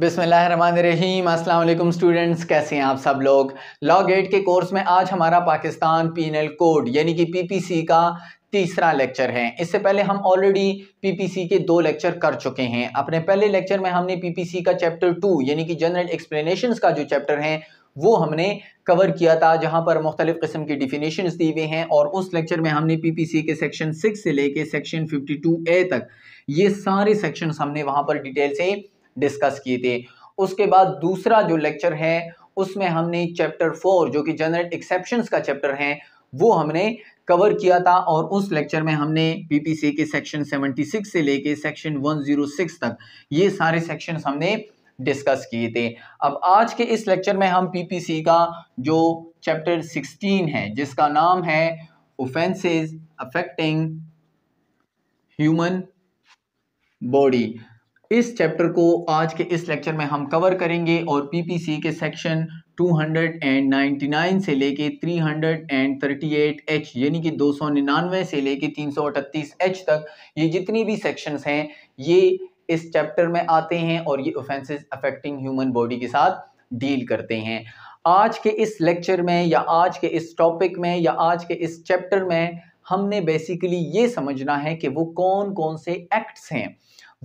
बिसमीम अस्सलाम स्टूडेंट्स कैसे हैं आप सब लोग लॉ गेट के कोर्स में आज हमारा पाकिस्तान पीनल कोड यानी कि पीपीसी का तीसरा लेक्चर है इससे पहले हम ऑलरेडी पीपीसी के दो लेक्चर कर चुके हैं अपने पहले लेक्चर में हमने पीपीसी का चैप्टर टू यानी कि जनरल एक्सप्लेनेशन का जो चैप्टर है वो हमने कवर किया था जहाँ पर मुख्तलिफ़ किस्म की डिफिनेशन दी हुई हैं और उस लेक्चर में हमने पीपीसी के सेक्शन सिक्स से लेके सेक्शन फिफ्टी टू ए तक ये सारे सेक्शन हमने वहाँ पर डिटेल से डिस्कस किए थे उसके बाद दूसरा जो लेक्चर है उसमें हमने चैप्टर फोर जो कि जनरल एक्सेप्शन का चैप्टर है वो हमने कवर किया था और उस लेक्चर में हमने पीपीसी के सेक्शन 76 से लेके सेक्शन 106 तक ये सारे सेक्शन हमने डिस्कस किए थे अब आज के इस लेक्चर में हम पीपीसी का जो चैप्टर 16 है जिसका नाम है ऑफेंसेस अफेक्टिंग ह्यूमन बॉडी इस चैप्टर को आज के इस लेक्चर में हम कवर करेंगे और पीपीसी के सेक्शन 299 से लेके 338 एच यानी कि 299 से लेके 338 एच तक ये जितनी भी सेक्शंस हैं ये इस चैप्टर में आते हैं और ये ऑफेंसेस अफेक्टिंग ह्यूमन बॉडी के साथ डील करते हैं आज के इस लेक्चर में या आज के इस टॉपिक में या आज के इस चैप्टर में हमने बेसिकली ये समझना है कि वो कौन कौन से एक्ट्स हैं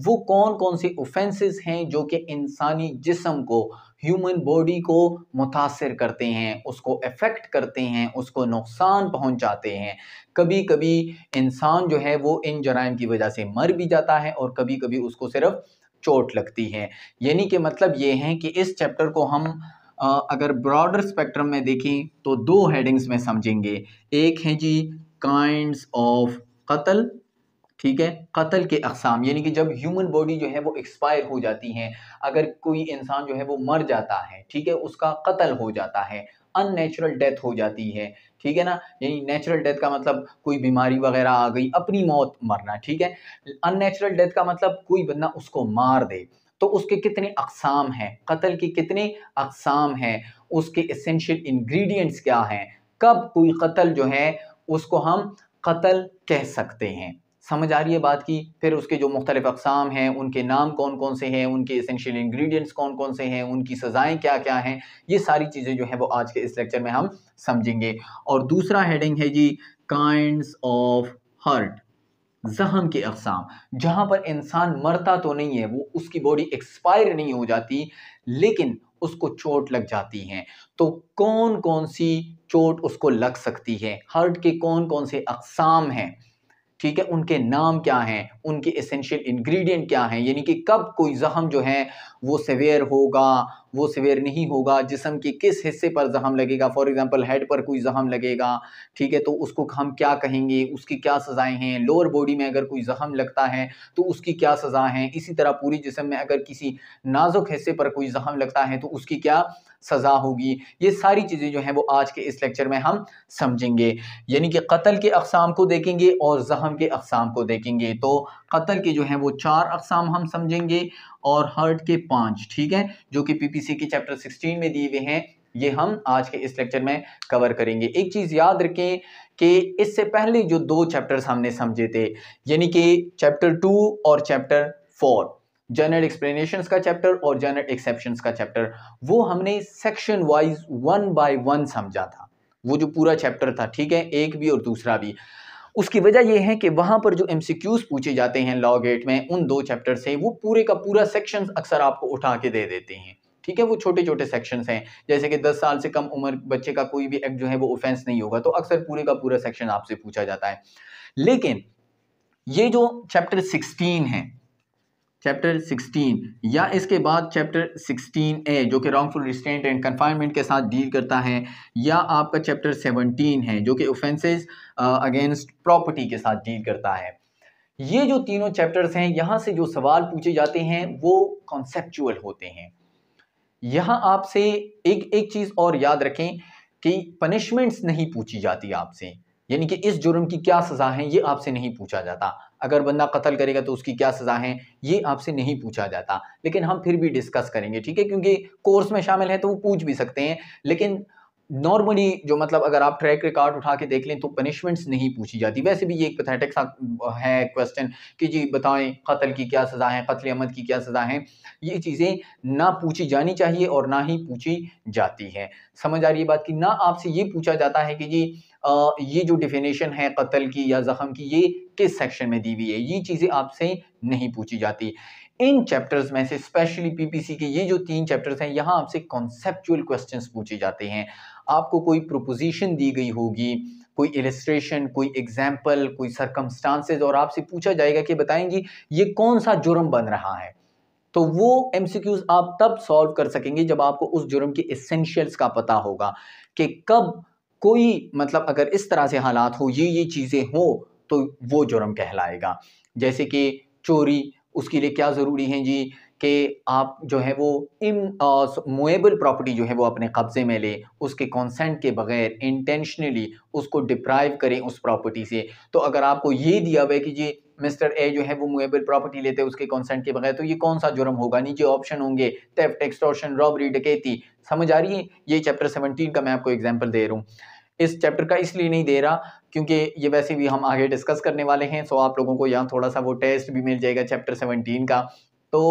वो कौन कौन से ऑफेंसेस हैं जो कि इंसानी जिसम को ह्यूमन बॉडी को मुतासर करते हैं उसको अफेक्ट करते हैं उसको नुकसान पहुंचाते हैं कभी कभी इंसान जो है वो इन जराइम की वजह से मर भी जाता है और कभी कभी उसको सिर्फ चोट लगती है यानी कि मतलब ये है कि इस चैप्टर को हम आ, अगर ब्रॉडर स्पेक्ट्रम में देखें तो दो हेडिंग्स में समझेंगे एक है जी काइंड ऑफ कत्ल ठीक है कत्ल के अकसाम यानी कि जब ह्यूमन बॉडी जो है वो एक्सपायर हो जाती है अगर कोई इंसान जो है वो मर जाता है ठीक है उसका कत्ल हो जाता है अननेचुरल डेथ हो जाती है ठीक है ना यानी नेचुरल डेथ का मतलब कोई बीमारी वगैरह आ गई अपनी मौत मरना ठीक है अननेचुरल डेथ का मतलब कोई बंदा उसको मार दे तो उसके कितने अकसाम हैं कत्ल के कितने अकसाम हैं उसके इसेंशियल इंग्रेडिएंट्स क्या हैं कब कोई कत्ल जो है उसको हम कत्ल कह सकते हैं समझ आ रही है बात की फिर उसके जो मुख्तलिफ अकसाम हैं उनके नाम कौन कौन से हैं उनके इसेंशियल इंग्रेडिएंट्स कौन कौन से हैं उनकी सज़ाएं क्या क्या हैं ये सारी चीज़ें जो है वो आज के इस लेक्चर में हम समझेंगे और दूसरा हेडिंग है जी काइंड्स ऑफ हर्ट जहम के अकसाम जहाँ पर इंसान मरता तो नहीं है वो उसकी बॉडी एक्सपायर नहीं हो जाती लेकिन उसको चोट लग जाती है तो कौन कौन सी चोट उसको लग सकती है हर्ट के कौन कौन से अकसाम हैं ठीक है उनके नाम क्या हैं उनके एसेंशियल इंग्रेडिएंट क्या हैं यानी कि कब कोई जख्म जो है वो सेवेयर होगा वो सिवेयर नहीं होगा जिसम के किस हिस्से पर जहम लगेगा फॉर एग्जांपल हेड पर कोई जहम लगेगा ठीक है तो उसको हम क्या कहेंगे उसकी क्या सज़ाएं हैं लोअर बॉडी में अगर कोई जहम लगता है तो उसकी क्या सज़ा है इसी तरह पूरी जिसम में अगर किसी नाजुक हिस्से पर कोई जहम लगता है तो उसकी क्या सज़ा होगी ये सारी चीज़ें जो हैं वो आज के इस लेक्चर में हम समझेंगे यानी कि कत्ल के अकसाम को देखेंगे और जहम के अकसाम को देखेंगे तो कत्ल के जो हैं वो चार अकसाम हम समझेंगे और हर्ट के पांच ठीक है जो कि पीपीसी के चैप्टर 16 में दिए हुए हैं ये हम आज के इस लेक्चर में कवर करेंगे एक चीज़ याद रखें कि इससे पहले जो दो चैप्टर्स हमने समझे थे यानी कि चैप्टर टू और चैप्टर फोर जनरल एक्सप्लेनेशन का चैप्टर और जनरल एक्सेप्शन का चैप्टर वो हमने section wise one by one समझा था वो जो पूरा चैप्टर था ठीक है एक भी और दूसरा भी उसकी वजह यह है कि वहां पर जो एम पूछे जाते हैं लॉ गेट में उन दो चैप्टर से वो पूरे का पूरा सेक्शन अक्सर आपको उठा के दे देते हैं ठीक है वो छोटे छोटे सेक्शंस हैं जैसे कि 10 साल से कम उम्र बच्चे का कोई भी एक्ट जो है वो ऑफेंस नहीं होगा तो अक्सर पूरे का पूरा सेक्शन आपसे पूछा जाता है लेकिन ये जो चैप्टर 16 है चैप्टर 16 या इसके बाद चैप्टर 16 ए जो कि रॉन्गफुल रिस्टेंट एंड कन्फाइनमेंट के साथ डील करता है या आपका चैप्टर 17 है जो कि ऑफेंसेस अगेंस्ट प्रॉपर्टी के साथ डील करता है ये जो तीनों चैप्टर्स हैं यहाँ से जो सवाल पूछे जाते हैं वो कॉन्सेपचुअल होते हैं यहाँ आपसे एक एक चीज़ और याद रखें कि पनिशमेंट्स नहीं पूछी जाती आपसे यानी कि इस जुर्म की क्या सज़ा है ये आपसे नहीं पूछा जाता अगर बंदा कत्ल करेगा तो उसकी क्या सज़ा है ये आपसे नहीं पूछा जाता लेकिन हम फिर भी डिस्कस करेंगे ठीक है क्योंकि कोर्स में शामिल है तो वो पूछ भी सकते हैं लेकिन नॉर्मली जो मतलब अगर आप ट्रैक रिकॉर्ड उठा के देख लें तो पनिशमेंट्स नहीं पूछी जाती वैसे भी ये एक पैथेटिक है क्वेश्चन कि जी बताएं कत्ल की क्या सज़ा है कत्ल अमद की क्या सज़ा है ये चीज़ें ना पूछी जानी चाहिए और ना ही पूछी जाती है समझ आ रही है बात कि ना आपसे ये पूछा जाता है कि जी आ, ये जो डिफिनेशन है कत्ल की या ज़ख़म की ये किस सेक्शन में दी हुई है ये चीज़ें आपसे नहीं पूछी जाती इन चैप्टर्स में से स्पेशली पीपीसी के ये जो तीन चैप्टर्स हैं यहाँ आपसे कॉन्सेप्चुअल क्वेश्चंस पूछे जाते हैं आपको कोई प्रोपोजिशन दी गई होगी कोई इलेस्ट्रेशन कोई एग्जाम्पल कोई सरकमस्टांसेज और आपसे पूछा जाएगा कि बताएंगी ये कौन सा जुर्म बन रहा है तो वो एम आप तब सॉल्व कर सकेंगे जब आपको उस जुर्म के इसेंशियल्स का पता होगा कि कब कोई मतलब अगर इस तरह से हालात हो ये ये चीज़ें हो तो वो जुर्म कहलाएगा जैसे कि चोरी उसके लिए क्या ज़रूरी है जी कि आप जो है वो इम मोएबल प्रॉपर्टी जो है वो अपने कब्ज़े में लें उसके कंसेंट के बगैर इंटेंशनली उसको डिप्राइव करें उस प्रॉपर्टी से तो अगर आपको ये दिया हुआ है कि जी मिस्टर ए जो है वो मोएबल प्रॉपर्टी लेते हैं उसके कंसेंट के बगैर तो ये कौन सा जुर्म होगा नीचे ऑप्शन होंगे टेफ्ट एक्सटोशन रॉबरी डकैती समझ आ रही है ये चैप्टर सेवनटीन का मैं आपको एग्जाम्पल दे रहा हूँ इस चैप्टर का इसलिए नहीं दे रहा क्योंकि ये वैसे भी हम आगे डिस्कस करने वाले हैं सो आप लोगों को यहाँ थोड़ा सा वो टेस्ट भी मिल जाएगा चैप्टर सेवनटीन का तो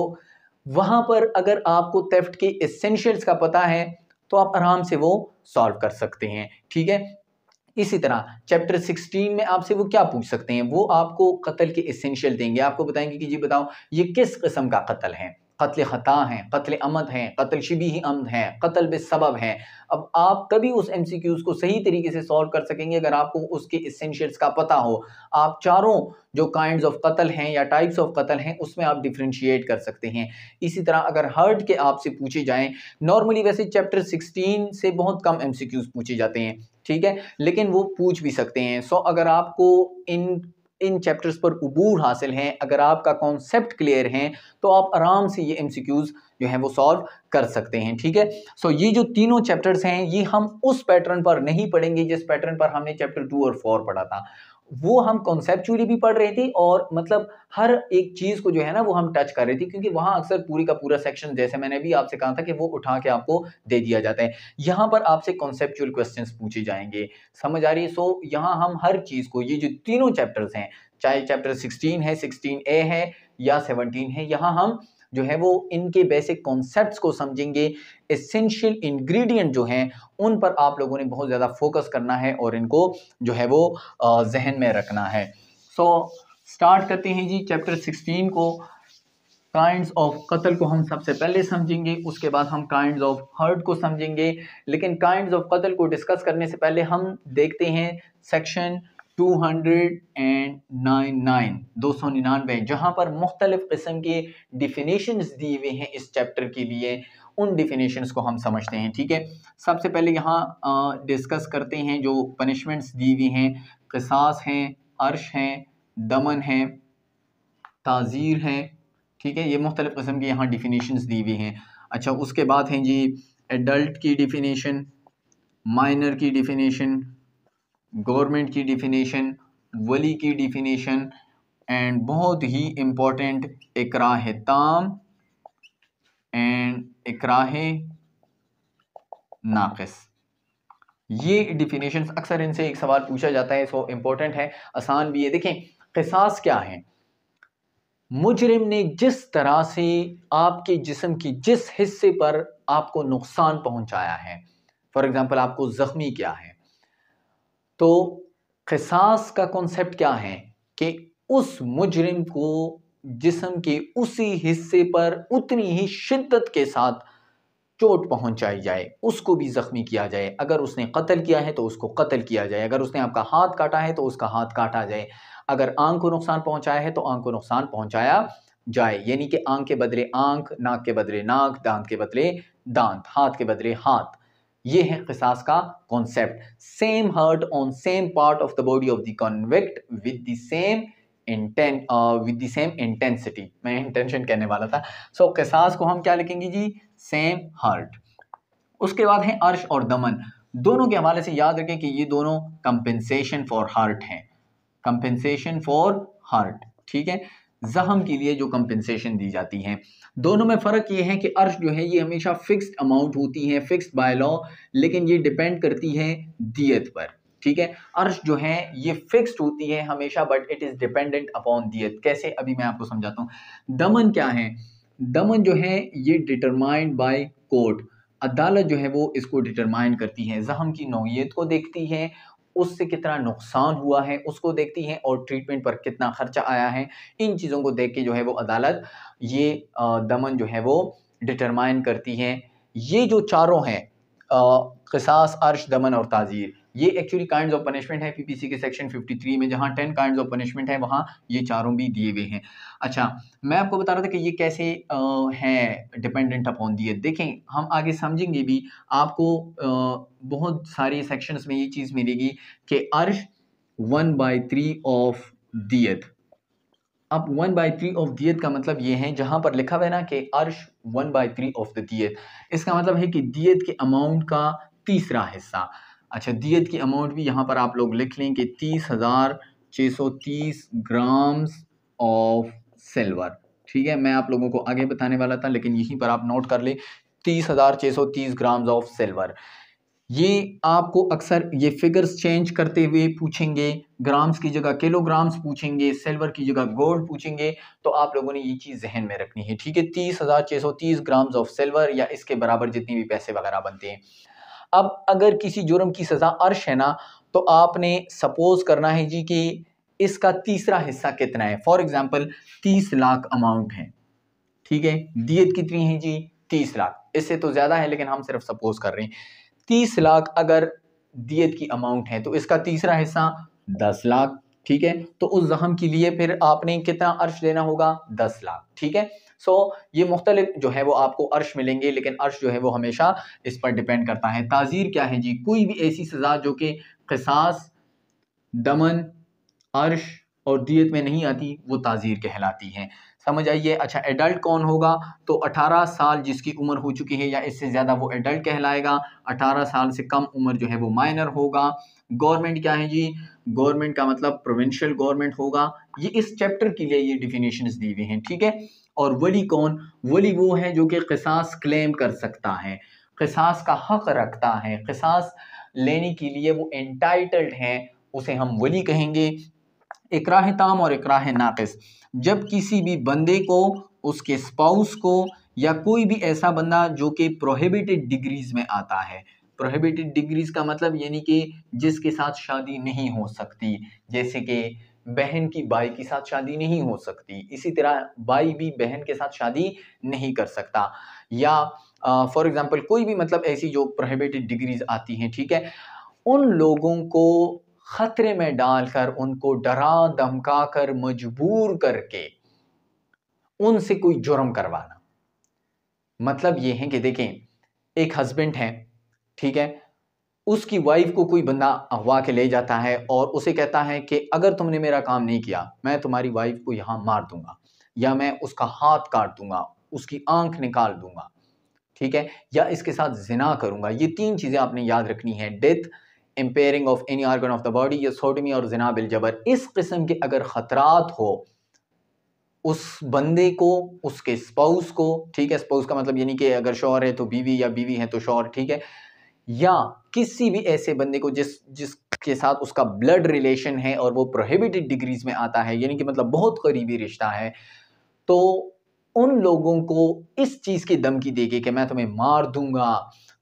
वहां पर अगर आपको थेफ्ट के एसेंशियल्स का पता है तो आप आराम से वो सॉल्व कर सकते हैं ठीक है इसी तरह चैप्टर 16 में आपसे वो क्या पूछ सकते हैं वो आपको कत्ल के एसेंशियल देंगे आपको बताएंगे कि जी बताओ ये किस किस्म का कत्ल है कत्ल ख़ता हैं कत्ल अमद हैं कत्ल शिबी ही अमद हैं कत्ल सबब हैं अब आप तभी उस एम सी क्यूज़ को सही तरीके से सॉल्व कर सकेंगे अगर आपको उसके इसेंशियल्स का पता हो आप चारों जो काइंड ऑफ कत्ल हैं या टाइप्स ऑफ कत्ल हैं उसमें आप डिफ्रेंशिएट कर सकते हैं इसी तरह अगर हर्ट के आपसे पूछे जाएँ नॉर्मली वैसे चैप्टर सिक्सटीन से बहुत कम एम सी क्यूज़ पूछे जाते हैं ठीक है लेकिन वो पूछ भी सकते हैं सो अगर आपको इन इन चैप्टर्स पर अबूर हासिल हैं अगर आपका कॉन्सेप्ट क्लियर है तो आप आराम से ये एम जो हैं वो सॉल्व कर सकते हैं ठीक है सो ये जो तीनों चैप्टर्स हैं ये हम उस पैटर्न पर नहीं पढ़ेंगे जिस पैटर्न पर हमने चैप्टर टू और फोर पढ़ा था वो हम कॉन्सेप्चुअली भी पढ़ रहे थे और मतलब हर एक चीज को जो है ना वो हम टच कर रहे थे क्योंकि वहां अक्सर पूरी का पूरा सेक्शन जैसे मैंने भी आपसे कहा था कि वो उठा के आपको दे दिया जाता है यहाँ पर आपसे कॉन्सेप्चुअल क्वेश्चन पूछे जाएंगे समझ आ रही है सो यहाँ हम हर चीज को ये जो तीनों चैप्टर्स हैं चाहे चैप्टर सिक्सटीन है सिक्सटीन ए है या सेवनटीन है यहाँ हम जो है वो इनके बेसिक कॉन्सेप्ट्स को समझेंगे एसेंशियल इंग्रेडिएंट जो हैं उन पर आप लोगों ने बहुत ज़्यादा फोकस करना है और इनको जो है वो जहन में रखना है सो so, स्टार्ट करते हैं जी चैप्टर सिक्सटीन को काइंड ऑफ कत्ल को हम सबसे पहले समझेंगे उसके बाद हम काइंड ऑफ हर्ट को समझेंगे लेकिन काइंड ऑफ कत्ल को डिस्कस करने से पहले हम देखते हैं section two hundred and nine nine दो सौ निन्यानवे जहाँ पर मुख्तलिफ़ किस्म के डिफिनेशन दिए हुए हैं इस चैप्टर के लिए उन डिफिनेशन को हम समझते हैं ठीक है सबसे पहले यहाँ डिस्कस करते हैं जो पनिशमेंट्स दी हुई हैं कसास हैं अर्श हैं दमन हैं ताज़ीर हैं ठीक है ये मुख्तलिफ़ किस्म के यहाँ डिफिनेशन दी हुई हैं अच्छा उसके बाद हैं जी एडल्ट की डिफिनेशन माइनर की डिफिनेशन गवर्नमेंट की डिफिनेशन वली की डिफिनेशन एंड बहुत ही इम्पोर्टेंट इकराह ताम एंड इकराह नाकस ये डिफिनेशन अक्सर इनसे एक सवाल पूछा जाता है सो इम्पोर्टेंट है आसान भी है देखें किसास क्या है मुजरिम ने जिस तरह से आपके जिसम की जिस हिस्से पर आपको नुकसान पहुंचाया है फॉर एग्ज़ाम्पल आपको ज़ख्मी क्या है तो खसास का कॉन्सेप्ट क्या है कि उस मुजरिम को जिसम के उसी हिस्से पर उतनी ही शिद्दत के साथ चोट पहुंचाई जाए उसको भी ज़ख्मी किया जाए अगर उसने कत्ल किया है तो उसको कत्ल किया जाए अगर उसने आपका हाथ काटा है तो उसका हाथ काटा जाए अगर आंख को नुकसान पहुंचाया है तो आंख को नुकसान पहुंचाया जाए यानी कि आंख के बदले आंख नाक के बदले नाक दांत के बदले दांत हाथ के बदले हाथ ये है किसास का concept same hurt on same part of the body of the convict with the same inten with the same intensity मैं इंटेंशन कहने वाला था सो so, किसास को हम क्या लिखेंगे जी सेम हर्ट उसके बाद है अर्श और दमन दोनों के हवाले से याद रखें कि ये दोनों कंपेंसेशन फॉर हर्ट हैं कंपेंसेशन फॉर हर्ट ठीक है जहम के लिए जो कंपेंसेशन दी जाती है दोनों में फ़र्क ये है कि अर्श जो है ये हमेशा फिक्स्ड अमाउंट होती है फिक्स्ड बाय लॉ लेकिन ये डिपेंड करती है दियत पर ठीक है अर्श जो है ये फिक्स्ड होती है हमेशा but it is dependent upon दियत कैसे अभी मैं आपको समझाता हूँ दमन क्या है दमन जो है ये डिटरमाइंड बाय कोर्ट अदालत जो है वो इसको डिटरमाइन करती है जहम की नौीयत को देखती है उससे कितना नुकसान हुआ है उसको देखती है और ट्रीटमेंट पर कितना खर्चा आया है इन चीज़ों को देख के जो है वो अदालत ये दमन जो है वो डिटरमाइन करती है ये जो चारों हैं किसास अर्श दमन और ताज़ीर ये एक्चुअली काइंड ऑफ पनिशमेंट है पीपीसी के सेक्शन 53 में जहाँ टेन काइंड ऑफ पनिशमेंट है वहाँ ये चारों भी दिए हुए हैं अच्छा मैं आपको बता रहा था कि ये कैसे आ, है डिपेंडेंट अपॉन दिए देखें हम आगे समझेंगे भी आपको आ, बहुत सारे सेक्शंस में ये चीज़ मिलेगी कि अर्श वन बाय थ्री ऑफ दियत अब वन बाय थ्री ऑफ दियत का मतलब ये है जहाँ पर लिखा हुआ है ना कि अर्श one by three of the दियत इसका मतलब है कि दियत के अमाउंट का तीसरा हिस्सा अच्छा दियत की अमाउंट भी यहाँ पर आप लोग लिख लें कि तीस हज़ार छः सौ तीस ग्राम्स ऑफ सिल्वर ठीक है मैं आप लोगों को आगे बताने वाला था लेकिन यहीं पर आप नोट कर लें तीस हज़ार छः सौ तीस ग्राम्स ऑफ सिल्वर ये आपको अक्सर ये फिगर्स चेंज करते हुए पूछेंगे ग्राम्स की जगह किलोग्राम्स पूछेंगे सिल्वर की जगह गोल्ड पूछेंगे तो आप लोगों ने ये चीज़ जहन में रखनी है ठीक है तीस हज़ार छः सौ तीस ग्राम्स ऑफ सिल्वर या इसके बराबर जितनी भी पैसे वगैरह बनते हैं अब अगर किसी जुर्म की सज़ा अर्श है ना तो आपने सपोज़ करना है जी कि इसका तीसरा हिस्सा कितना है फॉर एग्ज़ाम्पल तीस लाख अमाउंट है ठीक है दियत कितनी है जी तीस लाख इससे तो ज़्यादा है लेकिन हम सिर्फ सपोज़ कर रहे हैं तीस लाख अगर दियत की अमाउंट है तो इसका तीसरा हिस्सा दस लाख ठीक है तो उस जख्म के लिए फिर आपने कितना अर्श देना होगा दस लाख ठीक है सो ये मुख्तलिफ जो है वो आपको अर्श मिलेंगे लेकिन अर्श जो है वो हमेशा इस पर डिपेंड करता है ताज़ीर क्या है जी कोई भी ऐसी सज़ा जो कि कसास दमन अर्श और दियत में नहीं आती वो ताज़ीर कहलाती है समझ आइए अच्छा एडल्ट कौन होगा तो 18 साल जिसकी उम्र हो चुकी है या इससे ज़्यादा वो एडल्ट कहलाएगा 18 साल से कम उम्र जो है वो माइनर होगा गवर्नमेंट क्या है जी गवर्नमेंट का मतलब प्रोविंशियल गवर्नमेंट होगा ये इस चैप्टर के लिए ये डिफिनेशन दी हुई हैं ठीक है और वली कौन वली वो है जो कि किसास क्लेम कर सकता है किसास का हक रखता है किसास लेने के लिए वो एंटाइटल्ड हैं उसे हम वली कहेंगे इकराह ताम और इकराह नाकस जब किसी भी बंदे को उसके स्पाउस को या कोई भी ऐसा बंदा जो कि प्रोहिबिटेड डिग्रीज़ में आता है प्रोहिबिटेड डिग्रीज का मतलब यानी कि जिसके साथ शादी नहीं हो सकती जैसे कि बहन की बाई के साथ शादी नहीं हो सकती इसी तरह बाई भी बहन के साथ शादी नहीं कर सकता या फॉर uh, एग्ज़ाम्पल कोई भी मतलब ऐसी जो प्रोहिबिटेड डिग्रीज आती हैं ठीक है उन लोगों को ख़तरे में डालकर उनको डरा धमका कर मजबूर करके उनसे कोई जुर्म करवाना मतलब ये है कि देखें एक हस्बैंड है ठीक है उसकी वाइफ को कोई बंदा अगवा के ले जाता है और उसे कहता है कि अगर तुमने मेरा काम नहीं किया मैं तुम्हारी वाइफ को यहां मार दूंगा या मैं उसका हाथ काट दूंगा उसकी आंख निकाल दूंगा ठीक है या इसके साथ जिना करूंगा ये तीन चीज़ें आपने याद रखनी है death impairing of any organ of the body या सोडमी और जिना बिलजबर इस किस्म के अगर ख़तरात हो उस बंदे को उसके स्पाउस को ठीक है स्पाउस का मतलब यानी कि अगर शौहर है तो बीवी या बीवी है तो शौहर ठीक है या किसी भी ऐसे बंदे को जिस जिसके साथ उसका ब्लड रिलेशन है और वो प्रोहिबिटेड डिग्रीज में आता है यानी कि मतलब बहुत करीबी रिश्ता है तो उन लोगों को इस चीज़ की धमकी देगी कि मैं तुम्हें मार दूंगा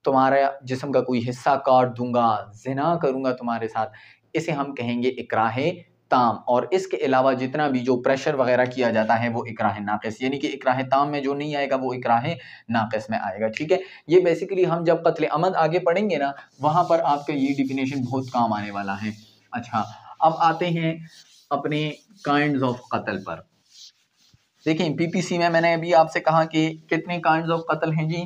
तुम्हारा जिसम का कोई हिस्सा काट दूंगा जिना करूंगा तुम्हारे साथ इसे हम कहेंगे इकराहे ताम और इसके अलावा जितना भी जो प्रेशर वगैरह किया जाता है वो इकराह नाकस यानी कि इकराह ताम में जो नहीं आएगा वो इकराह नाकस में आएगा ठीक है ये बेसिकली हम जब कत्ल अमद आगे पढ़ेंगे ना वहाँ पर आपका ये डिफिनेशन बहुत काम आने वाला है अच्छा अब आते हैं अपने काइंड ऑफ कत्ल पर देखें पीपीसी में मैंने अभी आपसे कहा कि कितने काइंड ऑफ कत्ल हैं जी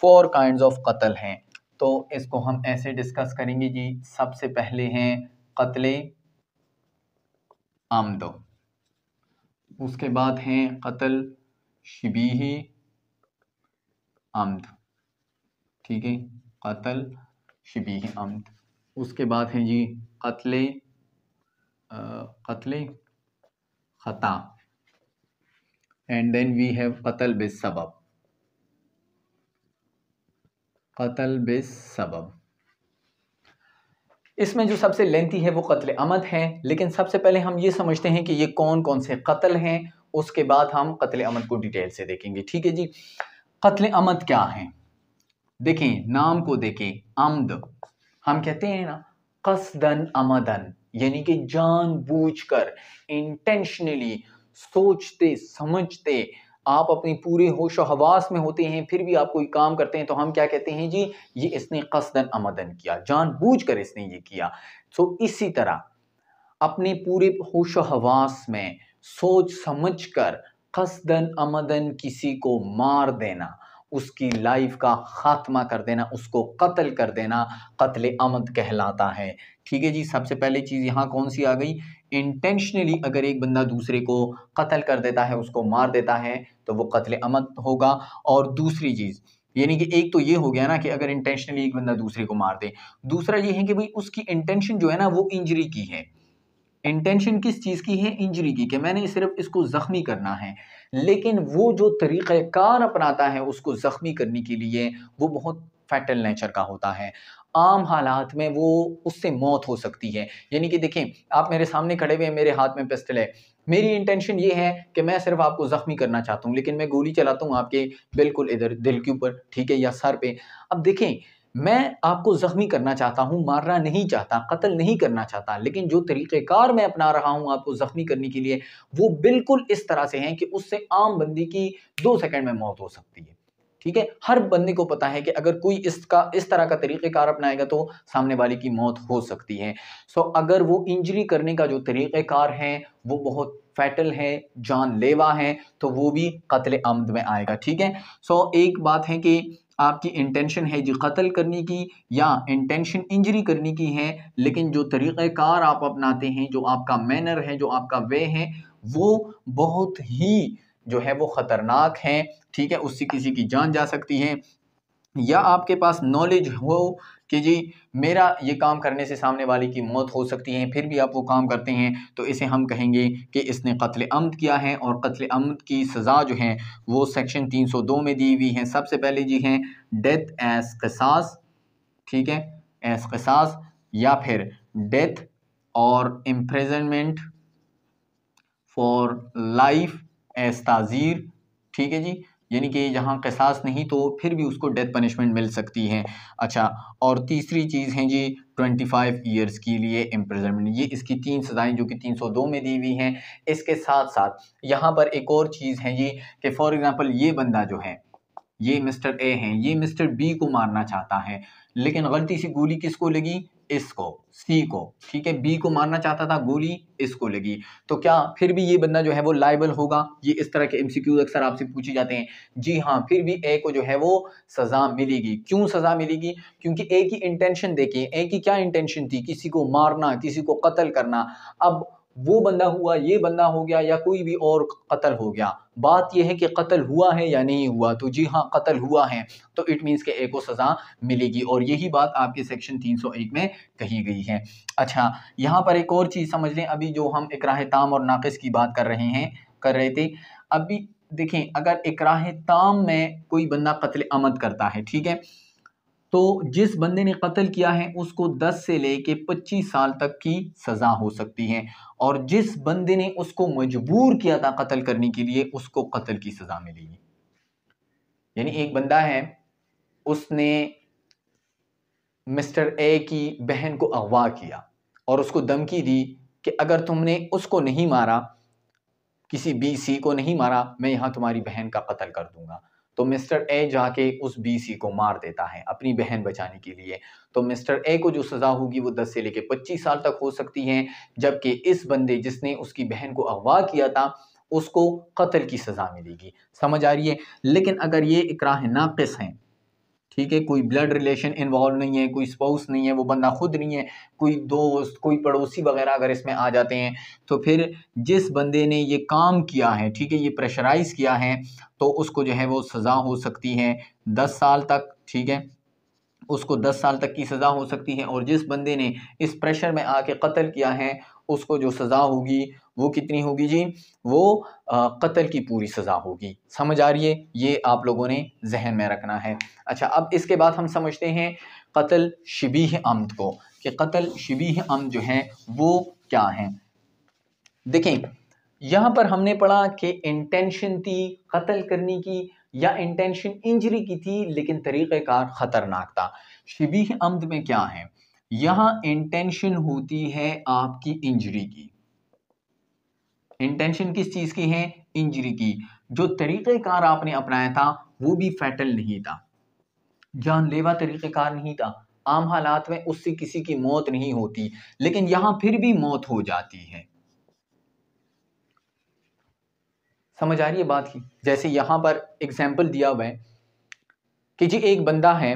फोर काइंड ऑफ कत्ल हैं तो इसको हम ऐसे डिस्कस करेंगे जी सबसे पहले हैं कत्ले आमदो उसके बाद हैं कत्ल शबी आमद ठीक है कत्ल शबी आमद उसके बाद हैं जी कत्ल कत्ल ख़ता एंड देन वी हैव कत्ल बेसबब कत्ल सबब इसमें जो सबसे लेंथी है वो कत्ल अमद हैं लेकिन सबसे पहले हम ये समझते हैं कि ये कौन कौन से कत्ल हैं उसके बाद हम कत्ल अमद को डिटेल से देखेंगे ठीक है जी कत्ल अमद क्या है देखें नाम को देखें अमद हम कहते हैं ना कसदन अमदन यानी कि जानबूझकर इंटेंशनली सोचते समझते आप अपनी पूरे होश हवास में होते हैं फिर भी आप कोई काम करते हैं तो हम क्या कहते हैं जी ये इसने कसदन आमदन किया जानबूझकर इसने ये किया सो तो इसी तरह अपने पूरे होश हवास में सोच समझ कर कसदन आमदन किसी को मार देना उसकी लाइफ का ख़ात्मा कर देना उसको कत्ल कर देना कत्ल आमद कहलाता है ठीक है जी सबसे पहले चीज़ यहाँ कौन सी आ गई इंटेंशनली अगर एक बंदा दूसरे को कत्ल कर देता है उसको मार देता है तो वो कत्ल अमद होगा और दूसरी चीज़ यानी कि एक तो ये हो गया ना कि अगर इंटेंशनली एक बंदा दूसरे को मार दे दूसरा ये है कि भाई उसकी इंटेंशन जो है ना वो इंजरी की है इंटेंशन किस चीज़ की है इंजरी की कि मैंने सिर्फ इसको ज़ख्मी करना है लेकिन वो जो तरीक़ार अपनाता है उसको ज़ख्मी करने के लिए वो बहुत फैटल नेचर का होता है आम हालात में वो उससे मौत हो सकती है यानी कि देखें आप मेरे सामने खड़े हुए हैं मेरे हाथ में पिस्टल है मेरी इंटेंशन ये है कि मैं सिर्फ आपको ज़ख्मी करना चाहता हूँ लेकिन मैं गोली चलाता हूँ आपके बिल्कुल इधर दिल के ऊपर ठीक है या सर पे अब देखें मैं आपको ज़ख्मी करना चाहता हूँ मारना नहीं चाहता कत्ल नहीं करना चाहता लेकिन जो तरीक़ेकार मैं अपना रहा हूँ आपको ज़ख्मी करने के लिए वो बिल्कुल इस तरह से हैं कि उससे आम बंदी की दो सेकेंड में मौत हो सकती है ठीक है हर बंदे को पता है कि अगर कोई इसका इस तरह का तरीक़ेकार अपनाएगा तो सामने वाले की मौत हो सकती है सो अगर वो इंजरी करने का जो तरीक़ेकार है वो बहुत फैटल है जानलेवा है तो वो भी कत्ल आमद में आएगा ठीक है सो एक बात है कि आपकी इंटेंशन है जी कत्ल करने की या इंटेंशन इंजरी करने की है लेकिन जो तरीक़ेकार आप अपनाते हैं जो आपका मैनर है जो आपका वे है वो बहुत ही जो है वो ख़तरनाक हैं ठीक है उससे किसी की जान जा सकती है या आपके पास नॉलेज हो कि जी मेरा ये काम करने से सामने वाले की मौत हो सकती है फिर भी आप वो काम करते हैं तो इसे हम कहेंगे कि इसने कत्ल अमद किया है और कत्ल अमद की सज़ा जो है वो सेक्शन 302 में दी हुई है सबसे पहले जी हैं डेथ एस कसास ठीक है एस कसास या फिर डेथ और इम्प्रजनमेंट फॉर लाइफ एस्ताजीर ठीक है जी यानी कि यहाँ कसास नहीं तो फिर भी उसको डेथ पनिशमेंट मिल सकती है अच्छा और तीसरी चीज़ है जी 25 इयर्स के लिए इम्प्रिजनमेंट ये इसकी तीन सजाएं जो कि 302 में दी हुई हैं इसके साथ साथ यहाँ पर एक और चीज़ है जी कि फॉर एग्ज़ाम्पल ये बंदा जो है ये मिस्टर ए हैं ये मिस्टर बी को मारना चाहता है लेकिन गलती से गोली किसको लगी इसको सी को ठीक है बी को मारना चाहता था गोली इसको लगी तो क्या फिर भी ये बंदा जो है वो लाइबल होगा ये इस तरह के एमसीक्यू अक्सर आपसे पूछे जाते हैं जी हाँ फिर भी ए को जो है वो सज़ा मिलेगी क्यों सज़ा मिलेगी क्योंकि ए की इंटेंशन देखिए ए की क्या इंटेंशन थी किसी को मारना किसी को कत्ल करना अब वो बंदा हुआ ये बंदा हो गया या कोई भी और कत्ल हो गया बात यह है कि कत्ल हुआ है या नहीं हुआ तो जी हाँ कत्ल हुआ है तो इट मीन्स के एक को सज़ा मिलेगी और यही बात आपके सेक्शन 301 में कही गई है अच्छा यहाँ पर एक और चीज़ समझ लें अभी जो हम इकराह ताम और नाकस की बात कर रहे हैं कर रहे थे अभी देखें अगर इकराह ताम में कोई बंदा कत्ल आमद करता है ठीक है तो जिस बंदे ने कत्ल किया है उसको 10 से लेके 25 साल तक की सज़ा हो सकती है और जिस बंदे ने उसको मजबूर किया था कत्ल करने के लिए उसको कत्ल की सज़ा मिलेगी यानी एक बंदा है उसने मिस्टर ए की बहन को अगवा किया और उसको धमकी दी कि अगर तुमने उसको नहीं मारा किसी बी सी को नहीं मारा मैं यहाँ तुम्हारी बहन का कत्ल कर दूंगा तो मिस्टर ए जाके उस बी सी को मार देता है अपनी बहन बचाने के लिए तो मिस्टर ए को जो सज़ा होगी वो 10 से लेके 25 साल तक हो सकती है जबकि इस बंदे जिसने उसकी बहन को अगवा किया था उसको कत्ल की सज़ा मिलेगी समझ आ रही है लेकिन अगर ये इकराह नाकस हैं ठीक है कोई ब्लड रिलेशन इन्वॉल्व नहीं है कोई स्पाउस नहीं है वो बंदा खुद नहीं है कोई दोस्त कोई पड़ोसी वगैरह अगर इसमें आ जाते हैं तो फिर जिस बंदे ने ये काम किया है ठीक है ये प्रेशराइज़ किया है तो उसको जो है वो सज़ा हो सकती है दस साल तक ठीक है उसको दस साल तक की सज़ा हो सकती है और जिस बंदे ने इस प्रेशर में आके कत्ल किया है उसको जो सज़ा होगी वो कितनी होगी जी वो कत्ल की पूरी सज़ा होगी समझ आ रही है ये आप लोगों ने जहन में रखना है अच्छा अब इसके बाद हम समझते हैं कत्ल शबी आमद को कि कत्ल शबी आमद जो है वो क्या है देखें यहाँ पर हमने पढ़ा कि इंटेंशन थी कत्ल करने की या इंटेंशन इंजरी की थी लेकिन तरीक़ार ख़तरनाक था शबी आमद में क्या है यहां इंटेंशन होती है आपकी इंजरी की इंटेंशन किस चीज की है इंजरी की जो तरीक़ेकार आपने अपनाया था वो भी फैटल नहीं था जानलेवा तरीक़ेकार नहीं था आम हालात में उससे किसी की मौत नहीं होती लेकिन यहां फिर भी मौत हो जाती है समझ आ रही है बात ही जैसे यहां पर एग्जाम्पल दिया हुआ है कि जी एक बंदा है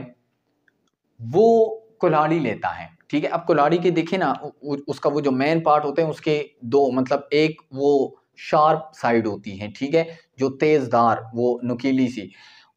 वो कुल्हाड़ी लेता है ठीक है अब कुल्हाड़ी के देखे ना उसका वो जो मेन पार्ट होते हैं उसके दो मतलब एक वो शार्प साइड होती है ठीक है जो तेज़दार वो नुकीली सी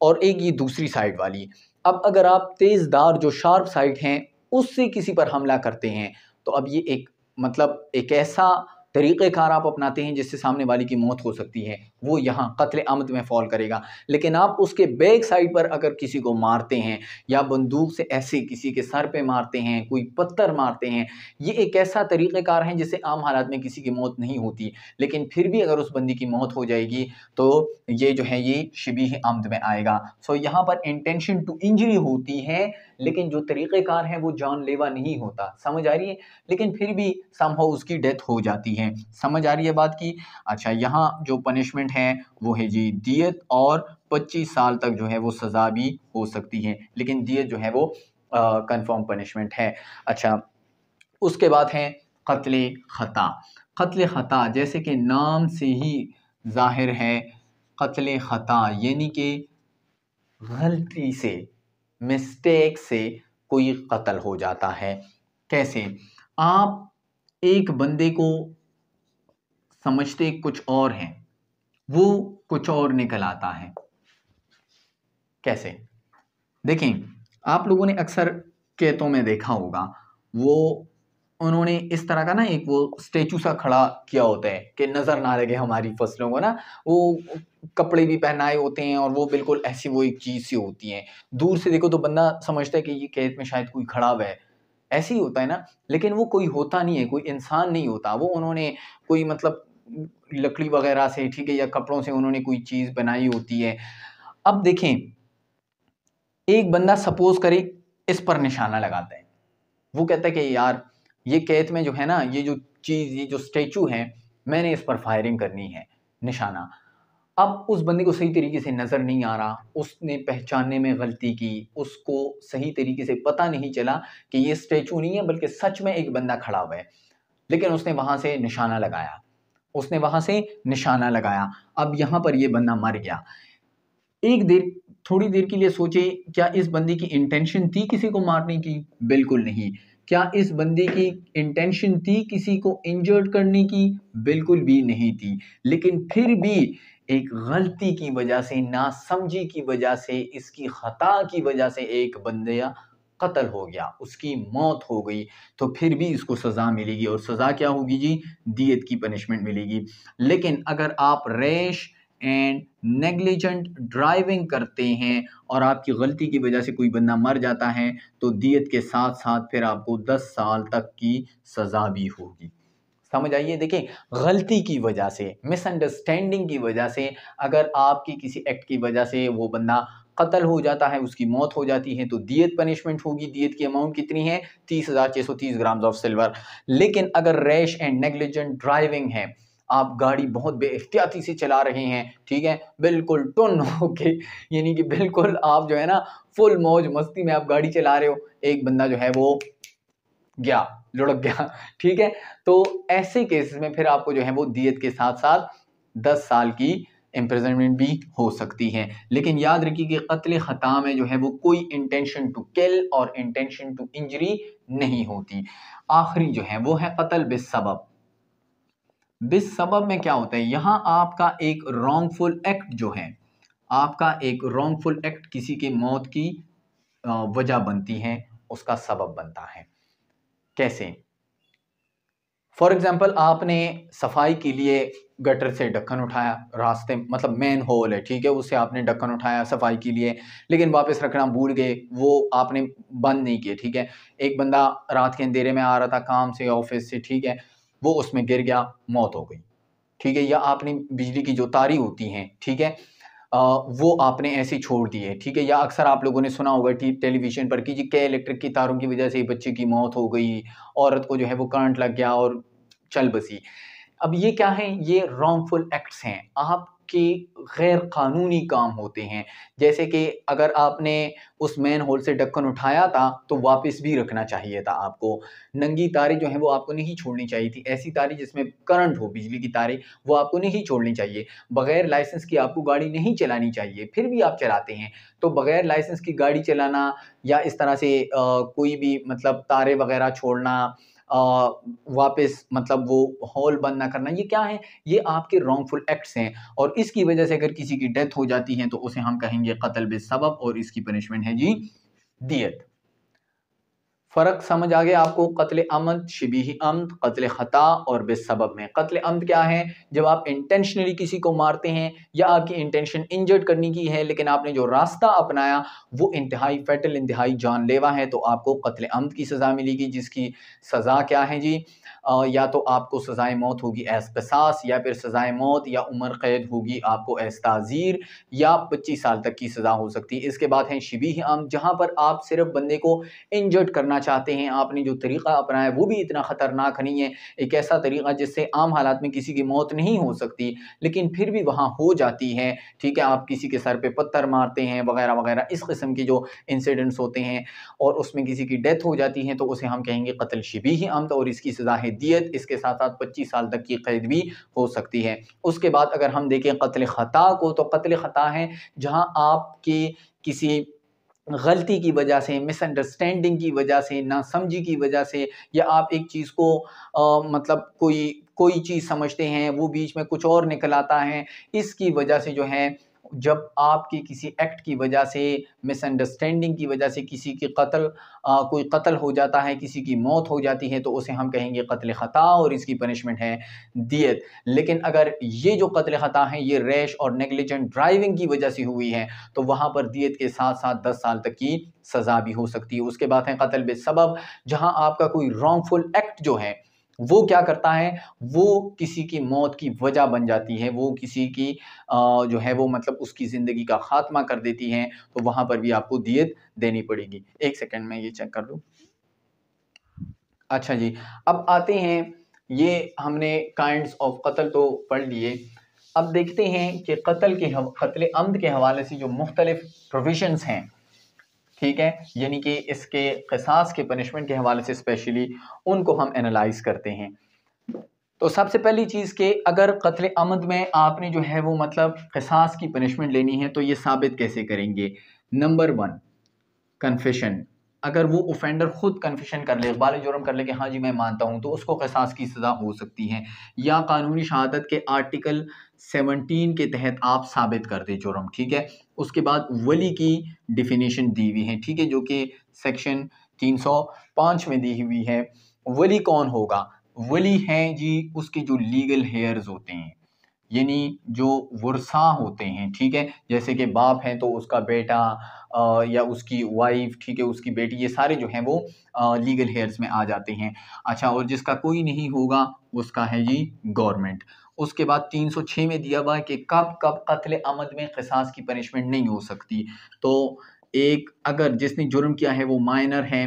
और एक ये दूसरी साइड वाली अब अगर आप तेज़दार जो शार्प साइड हैं उससे किसी पर हमला करते हैं तो अब ये एक मतलब एक ऐसा तरीक़ेकार आप अपनाते हैं जिससे सामने वाले की मौत हो सकती है वो यहाँ कत्ल आमद में फॉल करेगा लेकिन आप उसके बैक साइड पर अगर किसी को मारते हैं या बंदूक से ऐसे किसी के सर पे मारते हैं कोई पत्थर मारते हैं ये एक ऐसा तरीक़ेकार है जिससे आम हालात में किसी की मौत नहीं होती लेकिन फिर भी अगर उस बंदी की मौत हो जाएगी तो ये जो है ये शबी आमद में आएगा सो यहाँ पर इंटेंशन टू इंजरी होती है हम्म। लेकिन जो तरीक़ेकार है वो जानलेवा नहीं होता समझ आ रही है लेकिन फिर भी समहाउ उसकी डेथ हो जाती है समझ आ रही है बात की अच्छा यहाँ जो पनिशमेंट है वो है जी दियत और पच्चीस साल तक जो है वो सज़ा भी हो सकती है लेकिन दियत जो है वो कन्फर्म पनिशमेंट है अच्छा उसके बाद है कत्ल ख़ता कत्ल ख़ता जैसे कि नाम से ही ज़ाहिर है कत्ल ख़ता यानी कि गलती से मिस्टेक से कोई कत्ल हो जाता है कैसे आप एक बंदे को समझते कुछ और हैं वो कुछ और निकल आता है कैसे देखें आप लोगों ने अक्सर कैतों में देखा होगा वो उन्होंने इस तरह का ना एक वो स्टेचू सा खड़ा किया होता है कि नज़र ना लगे हमारी फसलों को ना वो कपड़े भी पहनाए होते हैं और वो बिल्कुल ऐसी वो एक चीज़ सी होती है दूर से देखो तो बंदा समझता है कि ये खेत में शायद कोई खड़ा है ऐसे ही होता है ना लेकिन वो कोई होता नहीं है कोई इंसान नहीं होता वो उन्होंने कोई मतलब लकड़ी वगैरह से ठीक है या कपड़ों से उन्होंने कोई चीज़ बनाई होती है अब देखें एक बंदा सपोज करे इस पर निशाना लगाता है वो कहता है कि यार ये कैद में जो है ना ये जो चीज़ ये जो स्टेचू है मैंने इस पर फायरिंग करनी है निशाना अब उस बंदे को सही तरीके से नज़र नहीं आ रहा उसने पहचानने में गलती की उसको सही तरीके से पता नहीं चला कि ये स्टैचू नहीं है बल्कि सच में एक बंदा खड़ा हुआ है लेकिन उसने वहाँ से निशाना लगाया उसने वहाँ से निशाना लगाया अब यहाँ पर ये बंदा मर गया एक देर थोड़ी देर के लिए सोचे क्या इस बंदी की इंटेंशन थी किसी को मारने की बिल्कुल नहीं क्या इस बंदे की इंटेंशन थी किसी को इंजर्ड करने की बिल्कुल भी नहीं थी लेकिन फिर भी एक गलती की वजह से नासमझी की वजह से इसकी खता की वजह से एक बंदे कत्ल हो गया उसकी मौत हो गई तो फिर भी इसको सज़ा मिलेगी और सज़ा क्या होगी जी दियत की पनिशमेंट मिलेगी लेकिन अगर आप रेश एंड नेग्लिजेंट ड्राइविंग करते हैं और आपकी गलती की वजह से कोई बंदा मर जाता है तो दियत के साथ साथ फिर आपको 10 साल तक की सज़ा भी होगी समझ आइए देखिए गलती की वजह से मिसअंडरस्टैंडिंग की वजह से अगर आपकी किसी एक्ट की वजह से वो बंदा कत्ल हो जाता है उसकी मौत हो जाती है तो दियत पनिशमेंट होगी दियत की अमाउंट कितनी है तीस हज़ार छः सौ तीस ग्राम्स ऑफ सिल्वर लेकिन अगर रैश एंड नेग्लिजेंट ड्राइविंग है आप गाड़ी बहुत बेहतियाती से चला रहे हैं ठीक है बिल्कुल टन होके यानी कि बिल्कुल आप जो है ना फुल मौज मस्ती में आप गाड़ी चला रहे हो एक बंदा जो है वो गया लुढ़क गया ठीक है तो ऐसे केसेस में फिर आपको जो है वो दियत के साथ साथ दस साल की इम्प्रजनमेंट भी हो सकती है लेकिन याद रखिए कि कत्ल ख़ता में जो है वो कोई इंटेंशन टू किल और इंटेंशन टू इंजरी नहीं होती आखिरी जो है वो है कत्ल बेसबब बिस सबब में क्या होता है यहाँ आपका एक रॉन्गफुल एक्ट जो है आपका एक रॉन्गफुल एक्ट किसी के मौत की वजह बनती है उसका सबब बनता है कैसे फॉर एग्ज़ाम्पल आपने सफाई के लिए गटर से ढक्कन उठाया रास्ते मतलब मेन होल है ठीक है उससे आपने ढक्कन उठाया सफाई के लिए लेकिन वापस रखना भूल गए वो आपने बंद नहीं किए ठीक है एक बंदा रात के अंधेरे में आ रहा था काम से ऑफिस से ठीक है वो उसमें गिर गया मौत हो गई ठीक है या आपने बिजली की जो तारी होती हैं ठीक है आ, वो आपने ऐसे छोड़ दी है ठीक है या अक्सर आप लोगों ने सुना होगा कि टेलीविज़न पर कि जी क्या इलेक्ट्रिक की तारों की वजह से बच्चे की मौत हो गई औरत को जो है वो करंट लग गया और चल बसी अब ये क्या है ये रॉन्गफुल एक्ट्स हैं आप कि गैर कानूनी काम होते हैं जैसे कि अगर आपने उस मैन होल से ढक्कन उठाया था तो वापस भी रखना चाहिए था आपको नंगी तारे जो हैं वो आपको नहीं छोड़नी चाहिए थी ऐसी तारें जिसमें करंट हो बिजली की तारे वो आपको नहीं छोड़नी चाहिए बगैर लाइसेंस की आपको गाड़ी नहीं चलानी चाहिए फिर भी आप चलाते हैं तो बगैर लाइसेंस की गाड़ी चलाना या इस तरह से आ, कोई भी मतलब तारे वगैरह छोड़ना वापस मतलब वो हॉल बंद ना करना ये क्या है ये आपके रॉन्गफुल एक्ट्स हैं और इसकी वजह से अगर किसी की डेथ हो जाती है तो उसे हम कहेंगे कतल बेसब और इसकी पनिशमेंट है जी दियत फ़र्क समझ आ गया आपको कत्ल अमद शिबी अमद कत्ल ख़ता और बेसबब में कत्ल अमद क्या है जब आप इंटेंशनली किसी को मारते हैं या आपकी इंटेंशन इंजर्ड करने की है लेकिन आपने जो रास्ता अपनाया वो इंतहाई फैटल इंतहाई जानलेवा है तो आपको कत्ल अमद की सज़ा मिलेगी जिसकी सज़ा क्या है जी या तो आपको सज़ाए मौत होगी एस कसास या फिर सज़ाए मौत या उम्र कैद होगी आपको एस ताज़ीर या पच्चीस साल तक की सज़ा हो सकती है इसके बाद है शिबी आम जहाँ पर आप सिर्फ बंदे को इंजर्ड करना चाहते हैं आपने जो तरीक़ा अपनाया वो भी इतना ख़तरनाक नहीं है एक ऐसा तरीक़ा जिससे आम हालात में किसी की मौत नहीं हो सकती लेकिन फिर भी वहाँ हो जाती है ठीक है आप किसी के सर पर पत्थर मारते हैं वगैरह वगैरह इस किस्म के जो इंसिडेंट्स होते हैं और उसमें किसी की डेथ हो जाती है तो उसे हम कहेंगे कत्ल शिबी आम तो और इसकी सज़ा है दियत इसके साथ साथ पच्चीस साल तक की कैद भी हो सकती है उसके बाद अगर हम देखें कत्ल ख़ता को तो कत्ल ख़ता है जहाँ आपके किसी गलती की वजह से मिसअंडरस्टैंडिंग की वजह से नासमझी की वजह से या आप एक चीज़ को आ, मतलब कोई कोई चीज़ समझते हैं वो बीच में कुछ और निकल आता है इसकी वजह से जो है जब आपके किसी एक्ट की वजह से मिसअंडरस्टैंडिंग की वजह से किसी की कत्ल कोई कत्ल हो जाता है किसी की मौत हो जाती है तो उसे हम कहेंगे कत्ल ख़ता और इसकी पनिशमेंट है दियत लेकिन अगर ये जो कत्ल ख़ता है ये रैश और नेगलिजेंट ड्राइविंग की वजह से हुई है तो वहाँ पर दियत के साथ साथ दस साल तक की सज़ा भी हो सकती है उसके बाद है कत्ल बेसब जहाँ आपका कोई रॉन्गफुल एक्ट जो है वो क्या करता है वो किसी की मौत की वजह बन जाती है वो किसी की जो है वो मतलब उसकी ज़िंदगी का खात्मा कर देती है तो वहाँ पर भी आपको दियत देनी पड़ेगी एक सेकेंड में ये चेक कर लूँ अच्छा जी अब आते हैं ये हमने काइंड ऑफ कत्ल तो पढ़ लिए अब देखते हैं कि कत्ल के कत्ल अमद के हवाले से जो मुख्तलिफ प्रोविजन हैं ठीक है यानी कि इसके कसास के पनिशमेंट के हवाले से स्पेशली उनको हम एनालाइज करते हैं तो सबसे पहली चीज़ के अगर कत्ल आमद में आपने जो है वो मतलब कसास की पनिशमेंट लेनी है तो ये साबित कैसे करेंगे नंबर वन कन्फेशन अगर वो ऑफेंडर खुद कन्फेशन कर ले इकबाल जुर्म कर ले कि हाँ जी मैं मानता हूँ तो उसको कसास की सज़ा हो सकती है या कानूनी शहादत के आर्टिकल 17 के तहत आप साबित कर दें जुर्म ठीक है उसके बाद वली की डिफिनेशन दी हुई है ठीक है जो कि सेक्शन 305 में दी हुई है वली कौन होगा वली हैं जी उसके जो लीगल हेयर्स होते हैं यानी जो वर्षा होते हैं ठीक है जैसे कि बाप हैं तो उसका बेटा आ, या उसकी वाइफ ठीक है उसकी बेटी ये सारे जो हैं वो आ, लीगल हेयर्स में आ जाते हैं अच्छा और जिसका कोई नहीं होगा उसका है जी गवर्नमेंट उसके बाद 306 में दिया हुआ है कि कब कब कत्ल अमद में खसास की पनिशमेंट नहीं हो सकती तो एक अगर जिसने जुर्म किया है वो माइनर है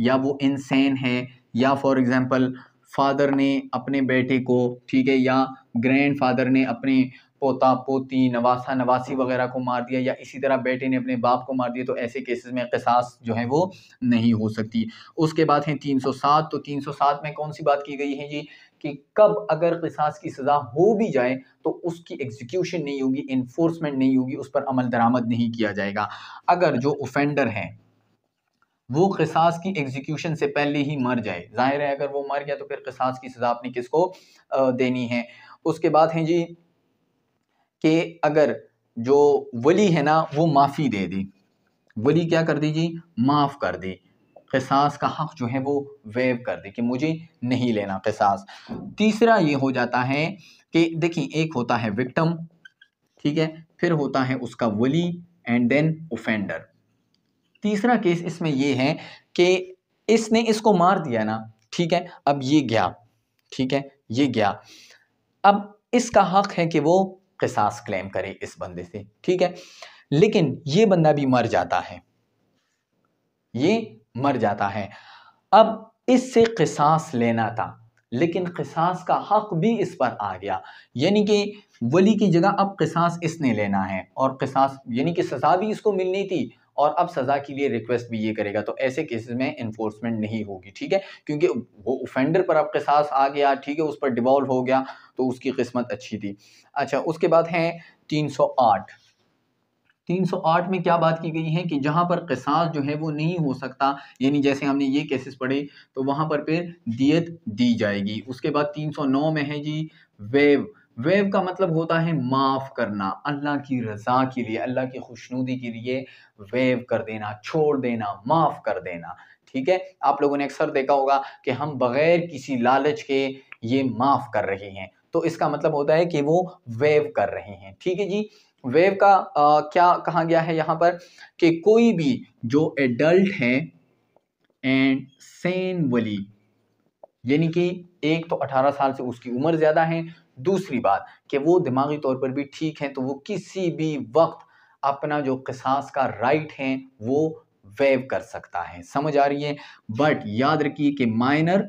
या वो इंसैन है या फॉर एग्ज़ाम्पल फादर ने अपने बेटे को ठीक है या ग्रैंड फादर ने अपने पोता पोती नवासा नवासी वगैरह को मार दिया या इसी तरह बेटे ने अपने बाप को मार दिया तो ऐसे केसेस में कसास जो है वो नहीं हो सकती उसके बाद है 307 तो 307 में कौन सी बात की गई है जी कि कब अगर कसास की सज़ा हो भी जाए तो उसकी एग्जीक्यूशन नहीं होगी इन्फोर्समेंट नहीं होगी उस पर अमल दरामद नहीं किया जाएगा अगर जो ऑफेंडर हैं वो किसास की एग्जीक्यूशन से पहले ही मर जाए जाहिर है अगर वो मर गया तो फिर किसास की सज़ा आपने किसको देनी है उसके बाद है जी कि अगर जो वली है ना वो माफ़ी दे दी वली क्या कर दी जी माफ़ कर दी किसास का हक़ जो है वो वेव कर दे कि मुझे नहीं लेना किसास तीसरा ये हो जाता है कि देखिए एक होता है विक्टम ठीक है फिर होता है उसका वली एंड देन ओफेंडर तीसरा केस इसमें ये है कि इसने इसको मार दिया ना ठीक है अब ये गया ठीक है ये गया अब इसका हक है कि वो किसास क्लेम करे इस बंदे से ठीक है लेकिन ये बंदा भी मर जाता है ये मर जाता है अब इससे किसास लेना था लेकिन किसास का हक भी इस पर आ गया यानी कि वली की जगह अब किसास इसने लेना है और किसास यानी कि सजा भी इसको मिलनी थी और अब सज़ा के लिए रिक्वेस्ट भी ये करेगा तो ऐसे केसेस में इन्फोर्समेंट नहीं होगी ठीक है क्योंकि वो ऑफेंडर पर अब किसास आ गया ठीक है उस पर डिवॉल्व हो गया तो उसकी किस्मत अच्छी थी अच्छा उसके बाद है 308 308 में क्या बात की गई है कि जहाँ पर किसास जो है वो नहीं हो सकता यानी जैसे हमने ये केसेस पढ़े तो वहाँ पर फिर दियत दी जाएगी उसके बाद 309 में है जी वेव वेव का मतलब होता है माफ़ करना अल्लाह की रज़ा के लिए अल्लाह की खुशनुदी के लिए वेव कर देना छोड़ देना माफ़ कर देना ठीक है आप लोगों ने अक्सर देखा होगा कि हम बग़ैर किसी लालच के ये माफ़ कर रहे हैं तो इसका मतलब होता है कि वो वेव कर रहे हैं ठीक है जी वेव का आ, क्या कहा गया है यहाँ पर कि कोई भी जो एडल्ट है एंड सेन वली यानी कि एक तो 18 साल से उसकी उम्र ज़्यादा है दूसरी बात कि वो दिमागी तौर पर भी ठीक हैं तो वो किसी भी वक्त अपना जो किसास का राइट है वो वेव कर सकता है समझ आ रही है बट याद रखिए कि माइनर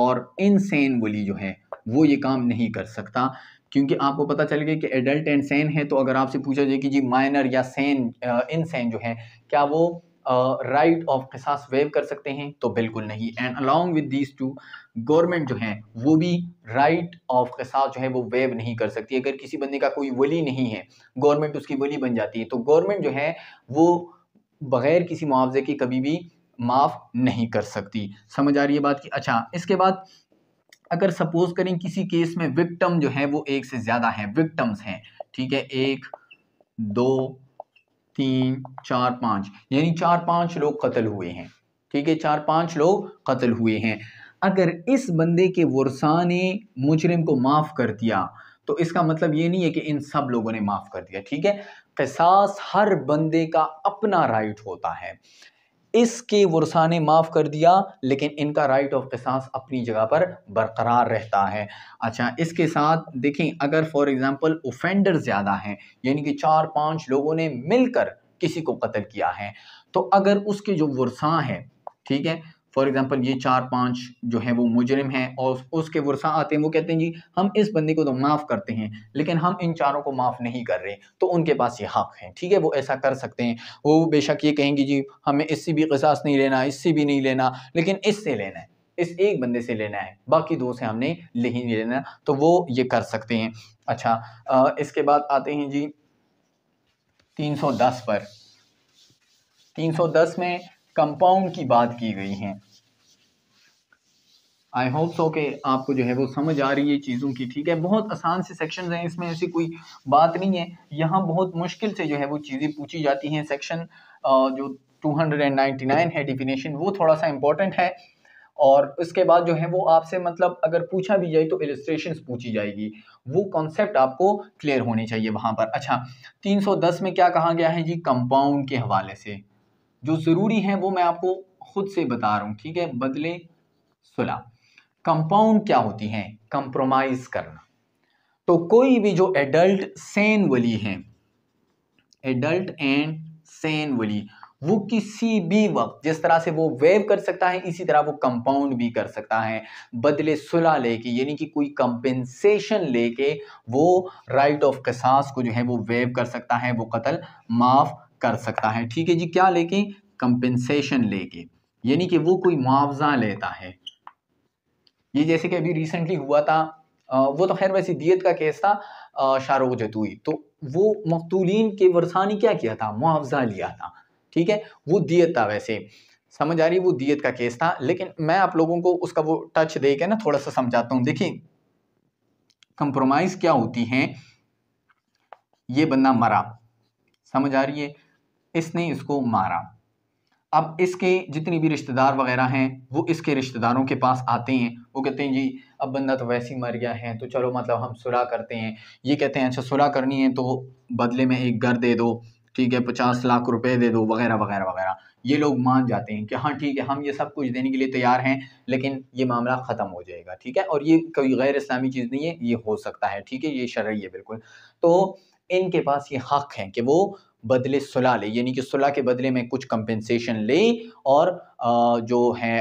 और इनसेन बोली जो है वो ये काम नहीं कर सकता क्योंकि आपको पता चल गया कि एडल्ट एंड सेन है तो अगर आपसे पूछा जाए कि जी माइनर या सेन इनसेन uh, जो है क्या वो राइट ऑफ कसास वेव कर सकते हैं तो बिल्कुल नहीं and along with these two government जो है वो भी राइट ऑफ कसास जो है वो वेव नहीं कर सकती अगर किसी बंदे का कोई वली नहीं है गवर्नमेंट उसकी वली बन जाती है तो गवर्नमेंट जो है वो बग़ैर किसी मुआवजे की कभी भी माफ़ नहीं कर सकती समझ आ रही है बात की अच्छा इसके बाद अगर सपोज करें किसी केस में विक्टम जो है वो एक से ज़्यादा है विक्टम्स हैं ठीक है एक दो तीन चार पाँच यानी चार पाँच लोग कत्ल हुए हैं ठीक है चार पाँच लोग कत्ल हुए हैं अगर इस बंदे के वर्षा ने मुजरिम को माफ़ कर दिया तो इसका मतलब ये नहीं है कि इन सब लोगों ने माफ़ कर दिया ठीक है कसास हर बंदे का अपना राइट होता है इसके वर्सा ने माफ़ कर दिया लेकिन इनका राइट ऑफ किसास अपनी जगह पर बरकरार रहता है अच्छा इसके साथ देखें अगर फॉर एग्ज़ाम्पल ओफेंडर ज़्यादा हैं यानी कि चार पाँच लोगों ने मिलकर किसी को कत्ल किया है तो अगर उसके जो वर्सा है ठीक है फॉर एग्ज़ाम्पल ये चार पांच जो है वो मुजरिम हैं और उसके वर्षा आते हैं वो कहते हैं जी हम इस बंदी को तो माफ़ करते हैं लेकिन हम इन चारों को माफ़ नहीं कर रहे तो उनके पास ये हक़ है ठीक है वो ऐसा कर सकते हैं वो बेशक ये कहेंगे जी हमें इससे भी कसास नहीं लेना इससे भी नहीं लेना लेकिन इससे लेना है इस एक बंदे से लेना है बाकी दो से हमने नहीं लेना तो वो ये कर सकते हैं अच्छा आ, इसके बाद आते हैं जी दस पर दस में कंपाउंड की बात की गई है आई होप सो के आपको जो है वो समझ आ रही है चीज़ों की ठीक है बहुत आसान से सेक्शन हैं इसमें ऐसी कोई बात नहीं है यहाँ बहुत मुश्किल से जो है वो चीज़ें पूछी जाती हैं सेक्शन जो 299 है डिफिनेशन वो थोड़ा सा इम्पोर्टेंट है और उसके बाद जो है वो आपसे मतलब अगर पूछा भी जाए तो इलिस्ट्रेशन पूछी जाएगी वो कॉन्सेप्ट आपको क्लियर होने चाहिए वहां पर अच्छा 310 में क्या कहा गया है जी कंपाउंड के हवाले से जो ज़रूरी है वो मैं आपको खुद से बता रहा हूं ठीक है बदले सुलह कंपाउंड क्या होती है कंप्रोमाइज़ करना तो कोई भी जो एडल्ट सेन वली है एडल्ट एंड सेन वली वो किसी भी वक्त जिस तरह से वो वेव कर सकता है इसी तरह वो कंपाउंड भी कर सकता है बदले सुलह लेके यानी कि कोई कंपेंसेशन लेके वो राइट ऑफ कसास को जो है वो वेव कर सकता है वो कत्ल माफ़ कर सकता है ठीक है जी क्या लेके कंपेंसेशन लेके यानी कि वो कोई मुआवजा लेता है ये जैसे कि अभी रिसेंटली हुआ था वो तो खैर वैसी दियत का केस था शाहरुख जतुई तो वो मकतूलिन के वरसा ने क्या किया था मुआवजा लिया था ठीक है वो दियत था वैसे समझ आ रही वो दियत का केस था लेकिन मैं आप लोगों को उसका वो टच दे के ना थोड़ा सा समझाता हूँ देखिए कंप्रोमाइज क्या होती है ये बंदा मरा समझ आ रही है इसने इसको मारा अब इसके जितने भी रिश्तेदार वगैरह हैं वो इसके रिश्तेदारों के पास आते हैं वो कहते हैं जी अब बंदा तो वैसे ही मर गया है तो चलो मतलब हम सुलह करते हैं ये कहते हैं अच्छा सुलह करनी है तो बदले में एक घर दे दो ठीक है पचास लाख रुपए दे दो वगैरह वगैरह वगैरह ये लोग मान जाते हैं कि हाँ ठीक है हम ये सब कुछ देने के लिए तैयार हैं लेकिन ये मामला ख़त्म हो जाएगा ठीक है और ये कोई गैर इस्लामी चीज़ नहीं है ये हो सकता है ठीक है ये शर्य है बिल्कुल तो इनके पास ये हक़ है कि वो बदले सुलह ले यानी कि सुलह के बदले में कुछ कंपेंसेशन ले और जो है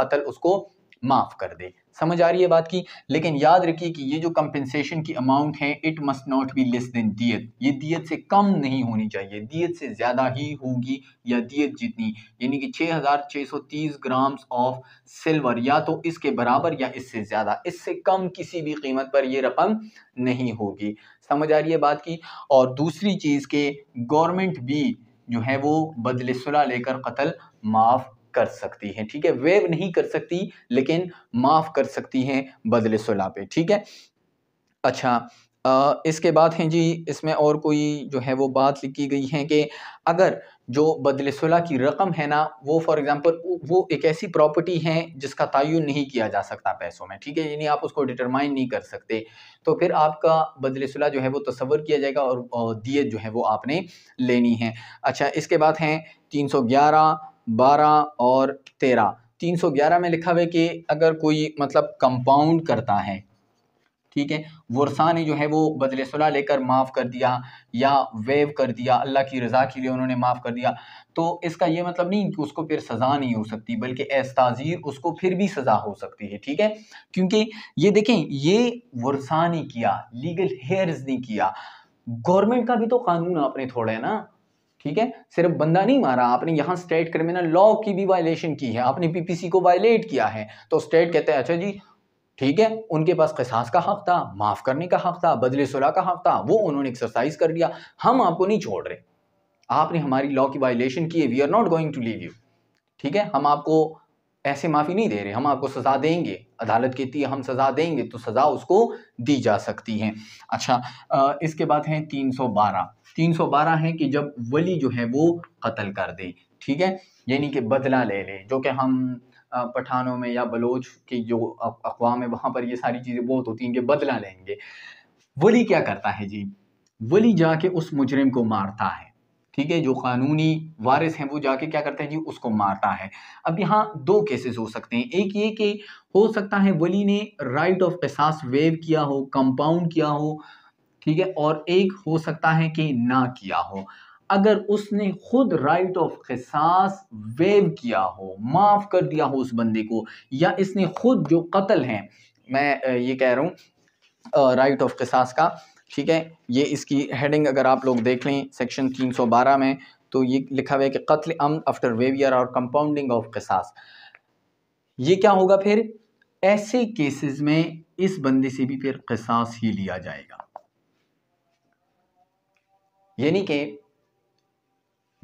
कत्ल उसको माफ़ कर दे समझ आ रही है बात की लेकिन याद रखिए कि ये जो कंपेंसेशन की अमाउंट है it must not be less than दियत ये दियत से कम नहीं होनी चाहिए दियत से ज़्यादा ही होगी या दियत जितनी यानी कि 6,630 ग्राम्स ऑफ सिल्वर या तो इसके बराबर या इससे ज़्यादा इससे कम किसी भी कीमत पर यह रकम नहीं होगी समझ आ रही है बात की और दूसरी चीज़ के गवर्नमेंट भी जो है वो बदले सुलह लेकर कत्ल माफ़ कर सकती है ठीक है वेव नहीं कर सकती लेकिन माफ़ कर सकती है बदले सुलह पे ठीक है अच्छा इसके बाद हैं जी इसमें और कोई जो है वो बात लिखी गई है कि अगर जो बदल सुलह की रकम है ना वो फॉर एग्ज़ाम्पल वो एक ऐसी प्रॉपर्टी है जिसका तयन नहीं किया जा सकता पैसों में ठीक है यानी आप उसको डिटरमाइन नहीं कर सकते तो फिर आपका बदल सुलह जो है वो तस्वर किया जाएगा और दियत जो है वो आपने लेनी है अच्छा इसके बाद हैं तीन सौ ग्यारह बारह और तेरह तीन सौ ग्यारह में लिखा हुआ है कि अगर कोई मतलब कंपाउंड करता है ठीक है वर्षा ने जो है वो बदले सुलह लेकर माफ़ कर दिया या वेव कर दिया अल्लाह की रज़ा के लिए उन्होंने माफ़ कर दिया तो इसका ये मतलब नहीं कि उसको फिर सज़ा नहीं हो सकती बल्कि एस्ताजीर उसको फिर भी सज़ा हो सकती है ठीक है क्योंकि ये देखें ये वर्षा ने किया लीगल हेयर्स ने किया गवर्नमेंट का भी तो कानून आपने थोड़ा है ना ठीक है सिर्फ बंदा नहीं मारा आपने यहाँ स्टेट क्रिमिनल लॉ की भी वायलेशन की है आपने पीपीसी को वायलेट किया है तो स्टेट कहते हैं अच्छा जी ठीक है उनके पास कसास का हक था माफ़ करने का हक था बदले सुलह का हक था वो उन्होंने एक्सरसाइज कर लिया हम आपको नहीं छोड़ रहे आपने हमारी लॉ की वायलेशन की है we are not going to leave you ठीक है हम आपको ऐसे माफ़ी नहीं दे रहे हम आपको सज़ा देंगे अदालत कहती है हम सज़ा देंगे तो सज़ा उसको दी जा सकती है अच्छा इसके बाद है 312 312 है कि जब वली जो है वो कत्ल कर दे ठीक है यानी कि बदला ले ले जो कि हम पठानों में या बलोच के जो अकवाम है वहाँ पर ये सारी चीज़ें बहुत होती हैं कि बदला लेंगे वली क्या करता है जी वली जाके उस मुजरिम को मारता है ठीक है जो कानूनी वारिस हैं वो जाके क्या करते हैं जी उसको मारता है अब यहाँ दो केसेस हो सकते हैं एक ये कि हो सकता है वली ने राइट ऑफ एहसास वेव किया हो कंपाउंड किया हो ठीक है और एक हो सकता है कि ना किया हो अगर उसने खुद राइट ऑफ खसास वेव किया हो माफ़ कर दिया हो उस बंदे को या इसने खुद जो कत्ल हैं मैं ये कह रहा हूँ राइट ऑफ खसास का ठीक है ये इसकी हेडिंग अगर आप लोग देख लें सेक्शन 312 में तो ये लिखा हुआ है कि कत्ल अम आफ्टर वेवियर और कंपाउंडिंग ऑफ खसास ये क्या होगा फिर ऐसे केसेस में इस बंदे से भी फिर खसास ही लिया जाएगा यानी कि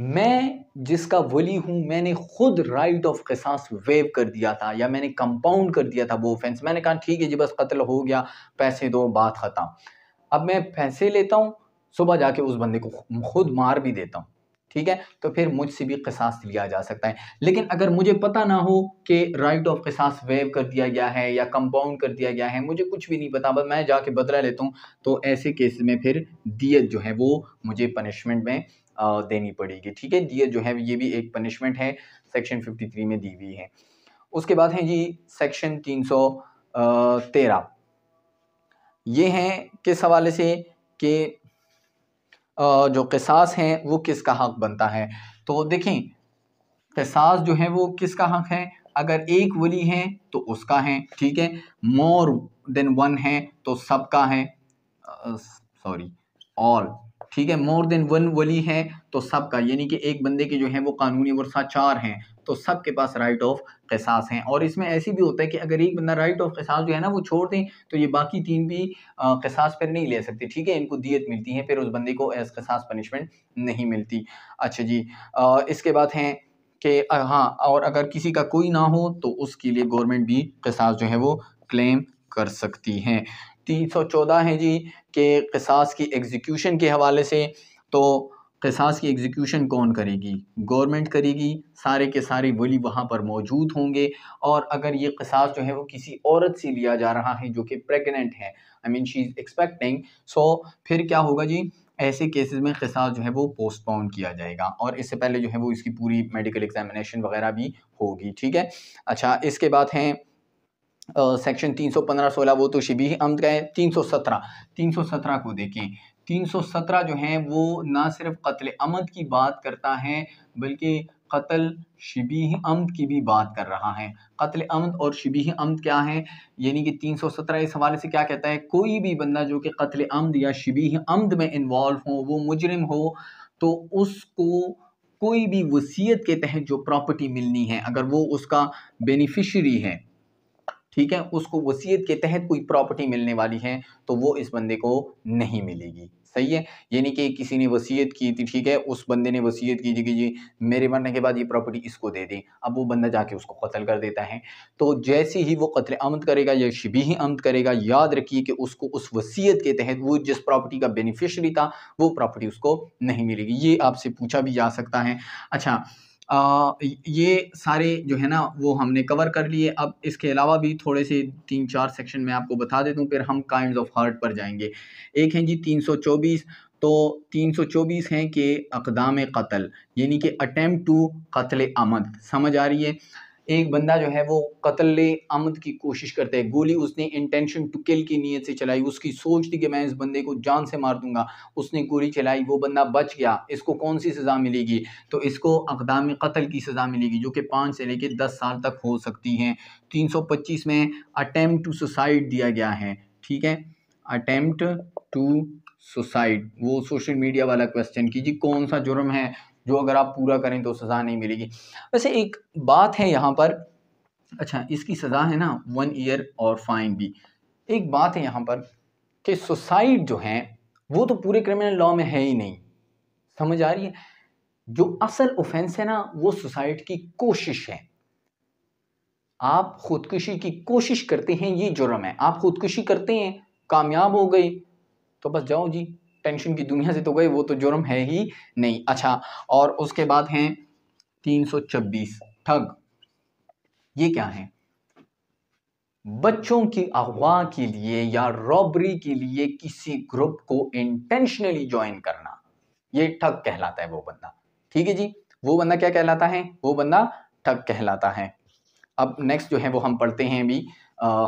मैं जिसका वली हूँ मैंने खुद राइट ऑफ कसास वेव कर दिया था या मैंने कंपाउंड कर दिया था वो ऑफेंस मैंने कहा ठीक है जी बस कत्ल हो गया पैसे दो बात ख़त्म अब मैं पैसे लेता हूँ सुबह जाके उस बंदे को खुद मार भी देता हूँ ठीक है तो फिर मुझसे भी कसास लिया जा सकता है लेकिन अगर मुझे पता ना हो कि राइट ऑफ कसास वेव कर दिया गया है या कंपाउंड कर दिया गया है मुझे कुछ भी नहीं पता बस मैं जाके बदला लेता हूँ तो ऐसे केस में फिर दियत जो है वो मुझे पनिशमेंट में देनी पड़ेगी ठीक है ये जो है ये भी एक पनिशमेंट है सेक्शन 53 में दी हुई है उसके बाद है जी सेक्शन 313 ये हैं किस हवाले से कि जो किसास हैं वो किसका हक बनता है तो देखें किसास जो है वो किसका हक है अगर एक वली है तो उसका है ठीक है मोर देन वन है तो सबका है सॉरी ऑल ठीक है मोर देन वन वली है तो सब का यानी कि एक बंदे के जो है वो कानूनी वर्षा चार हैं तो सब के पास राइट ऑफ कसास हैं और इसमें ऐसी भी होता है कि अगर एक बंदा राइट ऑफ एहसास जो है ना वो छोड़ दें तो ये बाकी तीन भी कसास पर नहीं ले सकते ठीक है इनको दियत मिलती है फिर उस बंदे को एज कसास पनिशमेंट नहीं मिलती अच्छा जी आ, इसके बाद हैं कि हाँ और अगर किसी का कोई ना हो तो उसके लिए गवर्नमेंट भी कसास जो है वो क्लेम कर सकती हैं तीन सौ चौदह है जी के कसास की एग्जीक्यूशन के हवाले से तो कसास की एग्जीक्यूशन कौन करेगी गवर्नमेंट करेगी सारे के सारे वली वहाँ पर मौजूद होंगे और अगर ये कसास जो है वो किसी औरत से लिया जा रहा है जो कि प्रेगनेंट है I mean she is expecting so फिर क्या होगा जी ऐसे केसेस में कसास जो है वो पोस्टपोन किया जाएगा और इससे पहले जो है वो इसकी पूरी मेडिकल एग्जामिनेशन वगैरह भी होगी ठीक है अच्छा इसके बाद हैं सेक्शन 315 16 वो तो शिबी अम्द का है 317 317 को देखें 317 जो है वो ना सिर्फ कत्ल अमद की बात करता है बल्कि कत्ल शिबी अम्द की भी बात कर रहा है कत्ल अम्द और शिबी अम्द क्या है यानी कि 317 इस हवाले से क्या कहता है कोई भी बंदा जो कि कत्ल अम्द या शिबी अम्द में इन्वॉल्व हो वो मुजरम हो तो उसको कोई भी वसीयत के तहत जो प्रॉपर्टी मिलनी है अगर वो उसका बेनिफिशरी है ठीक है उसको वसीयत के तहत कोई प्रॉपर्टी मिलने वाली है तो वो इस बंदे को नहीं मिलेगी सही है यानी कि किसी ने वसीयत की थी ठीक है उस बंदे ने वसीयत की थी कि जी मेरे मरने के बाद ये प्रॉपर्टी इसको दे दी अब वो बंदा जाके उसको कत्ल कर देता है तो जैसे ही वो कत्ल अमद करेगा या शबी अमद करेगा याद रखिए कि उसको उस वसीयत के तहत वो जिस प्रॉपर्टी का बेनिफिशरी था वो प्रॉपर्टी उसको नहीं मिलेगी ये आपसे पूछा भी जा सकता है अच्छा ये सारे जो है ना वो हमने कवर कर लिए अब इसके अलावा भी थोड़े से तीन चार सेक्शन में आपको बता देता हूँ फिर हम काइंड ऑफ हार्ट पर जाएंगे एक हैं जी तीन सौ चौबीस तो 324 हैं कि अकदाम कत्ल यानी कि अटैम्प्ट टू कत्ल आमद समझ आ रही है एक बंदा जो है वो कत्ल आमद की कोशिश करता है गोली उसने इंटेंशन टू किल की नीयत से चलाई उसकी सोच थी कि मैं इस बंदे को जान से मार दूंगा उसने गोली चलाई वो बंदा बच गया इसको कौन सी सज़ा मिलेगी तो इसको अकदाम कत्ल की सज़ा मिलेगी जो कि पाँच से लेकर दस साल तक हो सकती हैं तीन सौ पच्चीस में अटैम्प्ट टू सुसाइड दिया गया है ठीक है अटैम्प्ट टू सुसाइड वो सोशल मीडिया वाला क्वेश्चन कीजिए कौन सा जुर्म है जो अगर आप पूरा करें तो सज़ा नहीं मिलेगी वैसे एक बात है यहाँ पर अच्छा इसकी सज़ा है ना वन ईयर और फाइन भी एक बात है यहाँ पर कि सुसाइड जो है वो तो पूरे क्रिमिनल लॉ में है ही नहीं समझ आ रही है जो असल ऑफेंस है ना वो सुसाइड की कोशिश है आप खुदकुशी की कोशिश करते हैं ये जुर्म है आप खुदकुशी करते हैं कामयाब हो गए तो बस जाओ जी टेंशन की दुनिया से तो गए वो तो जुर्म है ही नहीं अच्छा और उसके बाद हैं तीन सौ छब्बीस ठग ये क्या है बच्चों की अगवा के लिए या रॉबरी के लिए किसी ग्रुप को इंटेंशनली ज्वाइन करना ये ठग कहलाता है वो बंदा ठीक है जी वो बंदा क्या कहलाता है वो बंदा ठग कहलाता है अब नेक्स्ट जो है वो हम पढ़ते हैं अभी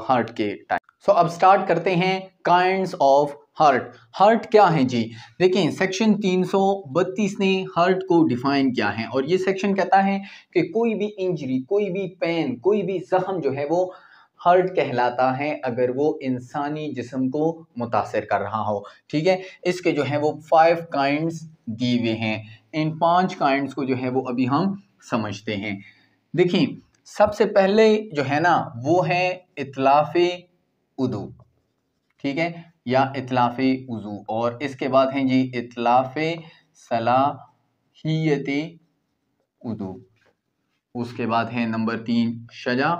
हार्ट के टाइम सो so, अब स्टार्ट करते हैं काइंड ऑफ हार्ट हार्ट क्या है जी देखें सेक्शन 332 ने हार्ट को डिफाइन किया है और ये सेक्शन कहता है कि कोई भी इंजरी कोई भी पेन कोई भी जख्म जो है वो हर्ट कहलाता है अगर वो इंसानी जिसम को मुतासर कर रहा हो ठीक है इसके जो है वो फाइव काइंड्स दिए हुए हैं इन पांच काइंड्स को जो है वो अभी हम समझते हैं देखिए सबसे पहले जो है ना वो है इतलाफ़ उदू ठीक है या इतलाफ़ वज़ू और इसके बाद हैं जी इतलाफ़ सलाहियत वज़ू उसके बाद है नंबर तीन शजा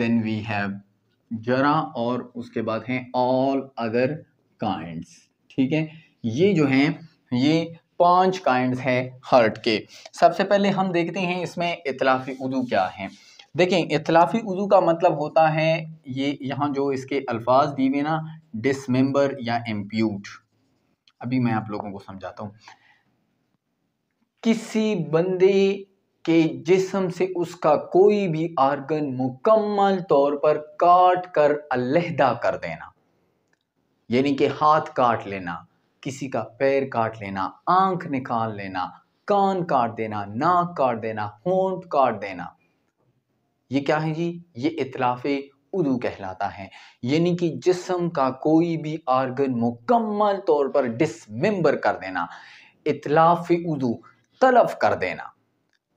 देन वी हैव जरा और उसके बाद हैं ऑल अदर काइंड्स ठीक है ये जो हैं ये पांच काइंड्स हैं हर्ट के सबसे पहले हम देखते हैं इसमें इतलाफ़ी उदू क्या है देखें इतलाफ़ी उज़ू का मतलब होता है ये यहाँ जो इसके अल्फाज दिए हुए ना डिसमेंबर या एम्प्यूट अभी मैं आप लोगों को समझाता हूँ किसी बंदे के जिसम से उसका कोई भी आर्गन मुकम्मल तौर पर काट कर अलहदा कर देना यानी कि हाथ काट लेना किसी का पैर काट लेना आंख निकाल लेना कान काट देना नाक काट देना होंठ काट देना ये क्या है जी ये इतलाफ़ उदू कहलाता है यानी कि जिसम का कोई भी आर्गन मुकम्मल तौर पर डिसमेंबर कर देना इतलाफ़ उदू तलफ कर देना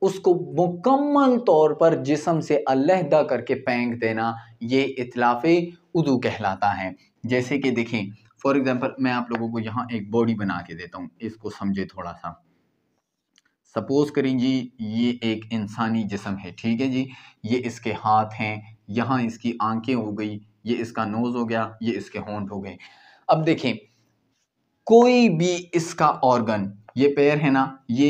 उसको मुकम्मल तौर पर जिसम से अलहदा करके फेंक देना ये इतलाफ़ उदू कहलाता है जैसे कि देखें फॉर एग्ज़ाम्पल मैं आप लोगों को यहाँ एक बॉडी बना के देता हूँ इसको समझे थोड़ा सा सपोज करें जी ये एक इंसानी जिसम है ठीक है जी ये इसके हाथ हैं यहाँ इसकी आंखें हो गई ये इसका नोज़ हो गया ये इसके होंठ हो गए अब देखें कोई भी इसका ऑर्गन ये पैर है ना ये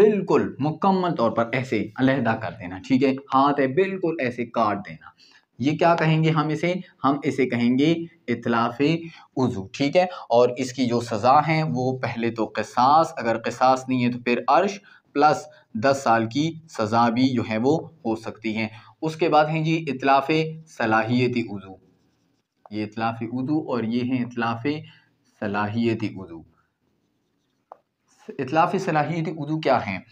बिल्कुल मुकम्मल तौर पर ऐसे अलहदा कर देना ठीक है हाथ है बिल्कुल ऐसे काट देना ये क्या कहेंगे हम इसे हम इसे कहेंगे इतलाफ़ उज़ू ठीक है और इसकी जो सज़ा है वो पहले तो कसास अगर कसास नहीं है तो फिर अर्श प्लस दस साल की सज़ा भी जो है वो हो सकती है उसके बाद हैं जी इतलाफ़ सलाहियती उज़ू ये इतलाफ़ उज़ू और ये हैं इतलाफ़ सलाहियती उज़ू इतलाफ़ सलाहियती उज़ू क्या है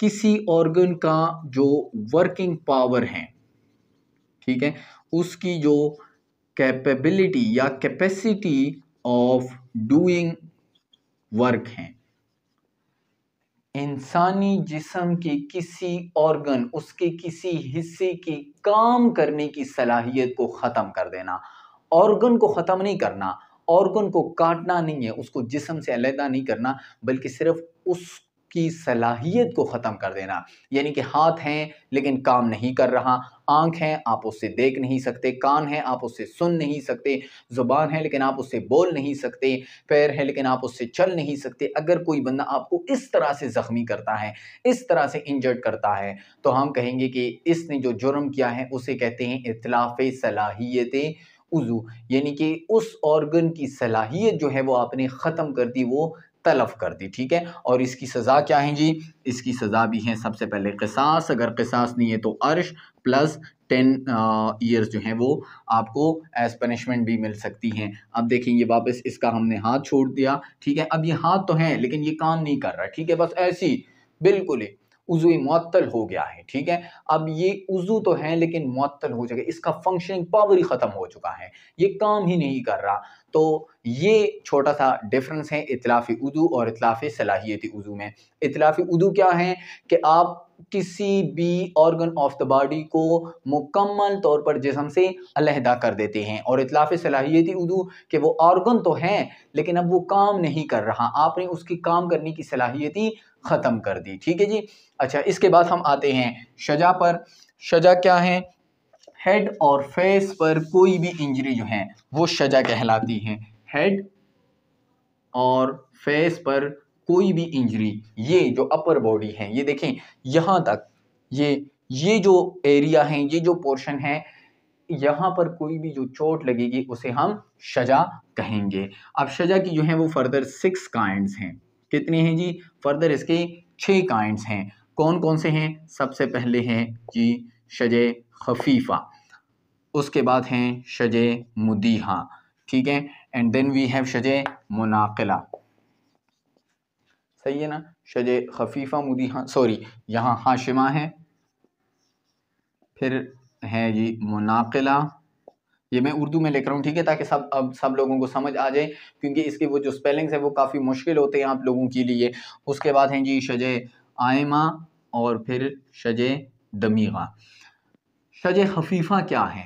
किसी ऑर्गन का जो वर्किंग पावर है ठीक है उसकी जो कैपेबिलिटी या कैपेसिटी ऑफ डूइंग वर्क है इंसानी जिसम के किसी ऑर्गन उसके किसी हिस्से की काम करने की सलाहियत को ख़त्म कर देना ऑर्गन को ख़त्म नहीं करना ऑर्गन को काटना नहीं है उसको जिसम से अलहदा नहीं करना बल्कि सिर्फ उस की सलाहियत को ख़त्म कर देना यानी कि हाथ हैं लेकिन काम नहीं कर रहा आँख हैं आप उससे देख नहीं सकते कान हैं आप उससे सुन नहीं सकते ज़ुबान है लेकिन आप उससे बोल नहीं सकते पैर है लेकिन आप उससे चल नहीं सकते अगर कोई बंदा आपको इस तरह से ज़ख्मी करता है इस तरह से इंजर्ड करता है तो हम कहेंगे कि इसने जो जुर्म किया है उसे कहते हैं इतलाफ़ सलाहियतें उज़ू यानी कि उस ऑर्गन की सलाहियत जो है वो आपने ख़त्म कर दी वो तलफ कर दी ठीक है और इसकी सज़ा क्या है जी इसकी सज़ा भी है सबसे पहले कसास अगर कसास नहीं है तो अर्श प्लस टेन ईयर्स जो हैं वो आपको एज पनिशमेंट भी मिल सकती हैं अब देखें ये वापस इसका हमने हाथ छोड़ दिया ठीक है अब ये हाथ तो हैं लेकिन ये काम नहीं कर रहा ठीक है बस ऐसी बिल्कुल ही उजू मअतल हो गया है ठीक है अब ये उजू तो है लेकिन मअतल हो जाएगा इसका फंक्शनिंग पावर ही ख़त्म हो चुका है ये काम ही नहीं कर रहा तो ये छोटा सा डिफरेंस है इतलाफ़ी उदू और इतलाफ़ी सलाहियती उदू में इतलाफ़ी उर्दू क्या है कि आप किसी भी ऑर्गन ऑफ द बॉडी को मुकम्मल तौर पर जिसम से अलहदा कर देते हैं और इतलाफ़ सलाहियती उर्दू कि वो ऑर्गन तो है लेकिन अब वो काम नहीं कर रहा आपने उसकी काम करने की सलाहियती ख़त्म कर दी ठीक है जी अच्छा इसके बाद हम आते हैं शजा पर शजा क्या है हेड और फेस पर कोई भी इंजरी जो है वो सजा कहलाती है हेड और फेस पर कोई भी इंजरी ये जो अपर बॉडी है ये देखें यहाँ तक ये ये जो एरिया है ये जो पोर्शन है यहाँ पर कोई भी जो चोट लगेगी उसे हम शजा कहेंगे अब शजा की जो है वो फर्दर सिक्स काइंड्स हैं कितने हैं जी फर्दर इसके छः काइंड्स हैं कौन कौन से हैं सबसे पहले हैं जी शजे खफीफ़ा उसके बाद हैं शज मुदीहा ठीक है एंड देन वी हैव शज मुनाकला सही है ना शज खफीफ़ा मुदीहा सॉरी यहाँ हाशिमा है फिर है जी मुनाकला ये मैं उर्दू में लिख रहा हूँ ठीक है ताकि सब अब सब लोगों को समझ आ जाए क्योंकि इसके वो जो स्पेलिंग्स हैं वो काफ़ी मुश्किल होते हैं आप लोगों के लिए उसके बाद हैं जी शज आयमा और फिर शज दमीगा शज खफीफा क्या है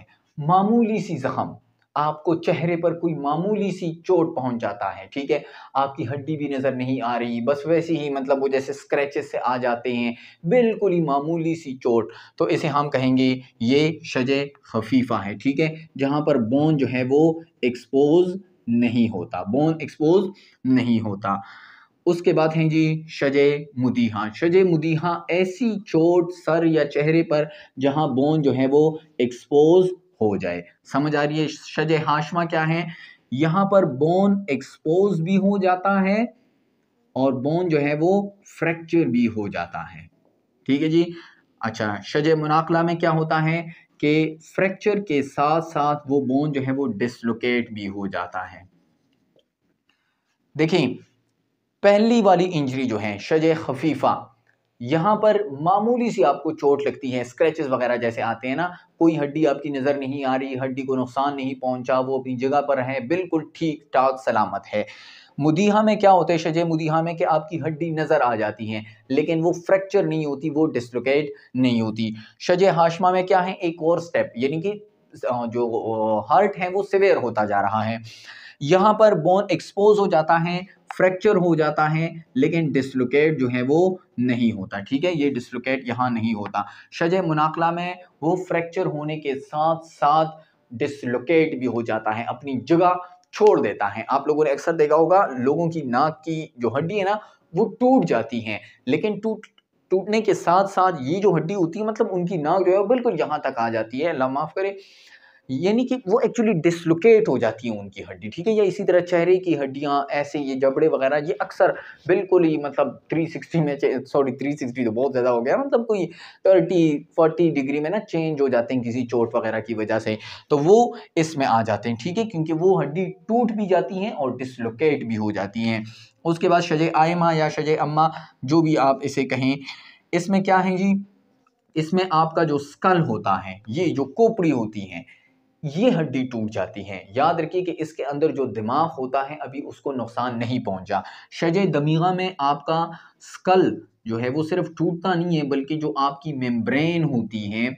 मामूली सी जख्म आपको चेहरे पर कोई मामूली सी चोट पहुंच जाता है ठीक है आपकी हड्डी भी नज़र नहीं आ रही बस वैसी ही मतलब वो जैसे स्क्रैचेस से आ जाते हैं बिल्कुल ही मामूली सी चोट तो इसे हम कहेंगे ये शज खफीफा है ठीक है जहाँ पर बोन जो है वो एक्सपोज नहीं होता बोन एक्सपोज नहीं होता उसके बाद हैं जी शजे मुदीहा शजे मुदीहा ऐसी चोट सर या चेहरे पर जहां बोन जो है वो एक्सपोज हो जाए समझ आ रही है शजे हाशमा क्या है यहां पर बोन एक्सपोज भी हो जाता है और बोन जो है वो फ्रैक्चर भी हो जाता है ठीक है जी अच्छा शजे मुनाकला में क्या होता है कि फ्रैक्चर के साथ साथ वो बोन जो है वो डिसलोकेट भी हो जाता है देखें पहली वाली इंजरी जो है शज खफीफा यहाँ पर मामूली सी आपको चोट लगती है स्क्रैचेस वगैरह जैसे आते हैं ना कोई हड्डी आपकी नज़र नहीं आ रही हड्डी को नुकसान नहीं पहुँचा वो अपनी जगह पर है बिल्कुल ठीक ठाक सलामत है मुदीहा में क्या होता है शजे मुदीहा में कि आपकी हड्डी नज़र आ जाती है लेकिन वो फ्रैक्चर नहीं होती वो डिस्लोकेट नहीं होती शजे हाशमा में क्या है एक और स्टेप यानी कि जो हार्ट है वो सिवेयर होता जा रहा है यहाँ पर बोन एक्सपोज हो जाता है फ्रैक्चर हो जाता है लेकिन डिसलोकेट जो है वो नहीं होता ठीक है ये डिसलोकेट यहाँ नहीं होता शज मुनाकला में वो फ्रैक्चर होने के साथ साथ डिसलोकेट भी हो जाता है अपनी जगह छोड़ देता है आप लोगों ने अक्सर देखा होगा लोगों की नाक की जो हड्डी है ना वो टूट जाती है लेकिन टूट टूटने के साथ साथ ये जो हड्डी होती है मतलब उनकी नाक जो है बिल्कुल यहाँ तक आ जाती है अल्लाह माफ़ करे यानी कि वो एक्चुअली डिसलोकेट हो जाती है उनकी हड्डी ठीक है या इसी तरह चेहरे की हड्डियाँ ऐसे ये जबड़े वगैरह ये अक्सर बिल्कुल ही मतलब 360 में सॉरी 360 तो बहुत ज़्यादा हो गया मतलब कोई 30 40 डिग्री में ना चेंज हो जाते हैं किसी चोट वगैरह की वजह से तो वो इसमें आ जाते हैं ठीक है क्योंकि वो हड्डी टूट भी जाती हैं और डिसलोकेट भी हो जाती हैं उसके बाद शजय आयमा या शजय अम्मा जो भी आप इसे कहें इसमें क्या है जी इसमें आपका जो स्कल होता है ये जो कोपड़ी होती हैं ये हड्डी टूट जाती है याद रखिए कि इसके अंदर जो दिमाग होता है अभी उसको नुकसान नहीं पहुंचा शज दमीगा में आपका स्कल जो है वो सिर्फ टूटता नहीं है बल्कि जो आपकी मेम्ब्रेन होती है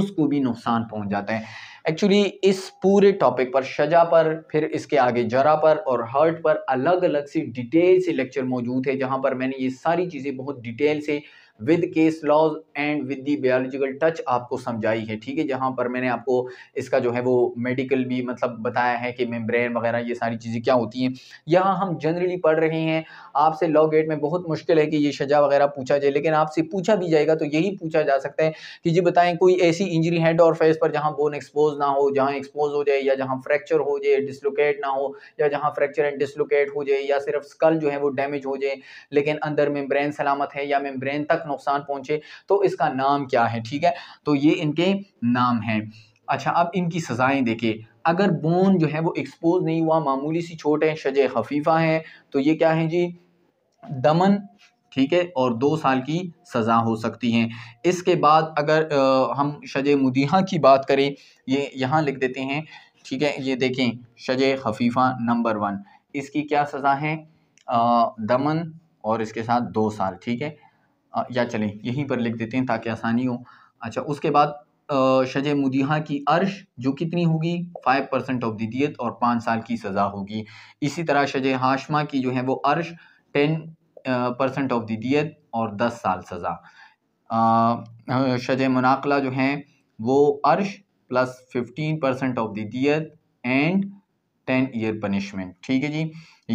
उसको भी नुकसान पहुंच जाता है एक्चुअली इस पूरे टॉपिक पर शजा पर फिर इसके आगे जरा पर और हर्ट पर अलग अलग सी डिटेल से लेक्चर मौजूद है जहां पर मैंने ये सारी चीज़ें बहुत डिटेल से with case laws and with the biological touch आपको समझाई है ठीक है जहाँ पर मैंने आपको इसका जो है वो मेडिकल भी मतलब बताया है कि मेम्ब्रेन वगैरह ये सारी चीज़ें क्या होती हैं यहाँ हम जनरली पढ़ रहे हैं आपसे लॉ गेट में बहुत मुश्किल है कि ये शजा वगैरह पूछा जाए लेकिन आपसे पूछा भी जाएगा तो यही पूछा जा सकता है कि जी बताएं कोई ऐसी इंजरी हैंड और फेस पर जहाँ बोन एक्सपोज ना हो जहाँ एक्सपोज हो जाए या जहाँ फ्रैक्चर हो जाए डिसलोकेट ना हो या जहाँ फ्रैक्चर एंड डिसलोकेट हो जाए या सिर्फ स्कल जो है वो डैमेज हो जाए लेकिन अंदर मेम्ब्रेन सलामत है या मेम्ब्रेन तक नुकसान पहुंचे तो इसका नाम क्या है ठीक है तो ये इनके नाम हैं अच्छा अब इनकी सज़ाएं देखें अगर बोन जो है वो एक्सपोज नहीं हुआ मामूली सी छोटे हैं शजे खफीफा हैं तो ये क्या है जी दमन ठीक है और दो साल की सज़ा हो सकती है इसके बाद अगर आ, हम शज मुदीहा की बात करें ये यहाँ लिख देते हैं ठीक है ये देखें शज खफीफा नंबर वन इसकी क्या सज़ा है आ, दमन और इसके साथ दो साल ठीक है या चलें यहीं पर लिख देते हैं ताकि आसानी हो अच्छा उसके बाद शज मुदिहा की अर्श जो कितनी होगी फाइव परसेंट ऑफ दिदियत और पाँच साल की सज़ा होगी इसी तरह शज हाशमा की जो है वो अर्श टेन परसेंट ऑफ दिदियत और दस साल सज़ा शज मुनाकला जो हैं वो अर्श प्लस फिफ्टीन परसेंट ऑफ दिदियत एंड टेन ईयर पनिशमेंट ठीक है जी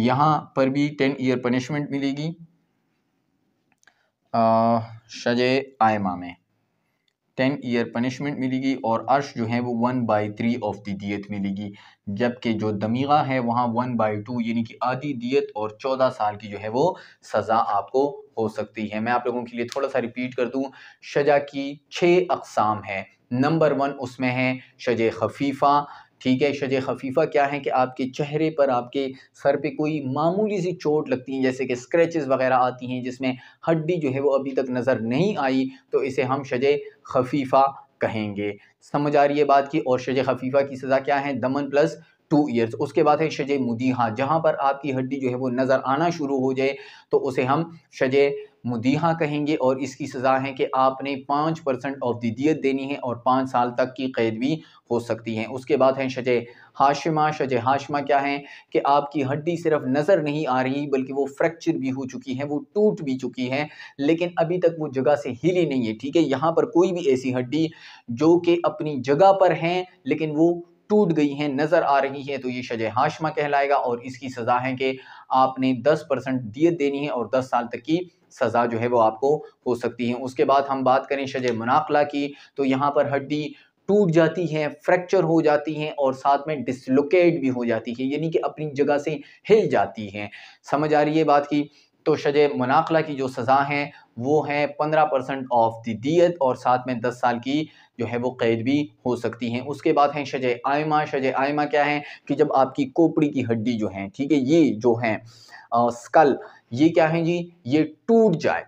यहाँ पर भी टेन ईयर पनिशमेंट मिलेगी शज आयमा में टेन ईयर पनिशमेंट मिलेगी और अर्श जो है वो one by three of the दियत मिलेगी जबकि जो दमीगा है वहाँ वन बाई टू यानी कि आधी दियत और चौदह साल की जो है वो सज़ा आपको हो सकती है मैं आप लोगों के लिए थोड़ा सा रिपीट कर दूँ शजा की छः अकसाम है नंबर वन उसमें है शज खफीफ़ा ठीक है शज खफीफ़ा क्या है कि आपके चेहरे पर आपके सर पे कोई मामूली सी चोट लगती है जैसे कि स्क्रैचेस वगैरह आती हैं जिसमें हड्डी जो है वो अभी तक नज़र नहीं आई तो इसे हम शज खफीफ़ा कहेंगे समझ आ रही है बात की और शज खफीफ़ा की सज़ा क्या है दमन प्लस टू ईयर्स उसके बाद है शज मुदीहा जहाँ पर आपकी हड्डी जो है वो नज़र आना शुरू हो जाए तो उसे हम शज मुदीहा कहेंगे और इसकी सज़ा है कि आपने पाँच परसेंट ऑफ दी दियत देनी है और पाँच साल तक की कैद भी हो सकती है उसके बाद है शज हाशमा शज हाशमा क्या है कि आपकी हड्डी सिर्फ नज़र नहीं आ रही बल्कि वो फ्रैक्चर भी हो चुकी है वो टूट भी चुकी है लेकिन अभी तक वो जगह से हिली नहीं है ठीक है यहाँ पर कोई भी ऐसी हड्डी जो कि अपनी जगह पर हैं लेकिन वो टूट गई हैं नज़र आ रही है तो ये शज हाशमा कहलाएगा और इसकी सज़ा है कि आपने दस परसेंट दियत देनी है और दस साल तक की सज़ा जो है वो आपको हो सकती है उसके बाद हम बात करें शज मुनाखला की तो यहाँ पर हड्डी टूट जाती है फ्रैक्चर हो जाती हैं और साथ में डिसलोकेट भी हो जाती है यानी कि अपनी जगह से हिल जाती हैं समझ आ रही है बात की तो शज मुनाखला की जो सज़ा है वो है पंद्रह परसेंट ऑफ द दियत और साथ में दस साल की जो है वो कैद भी हो सकती हैं उसके बाद है शज आयमा शज आयमा क्या है कि जब आपकी कोपड़ी की हड्डी जो है ठीक है ये जो है आ, स्कल ये क्या है जी ये टूट जाए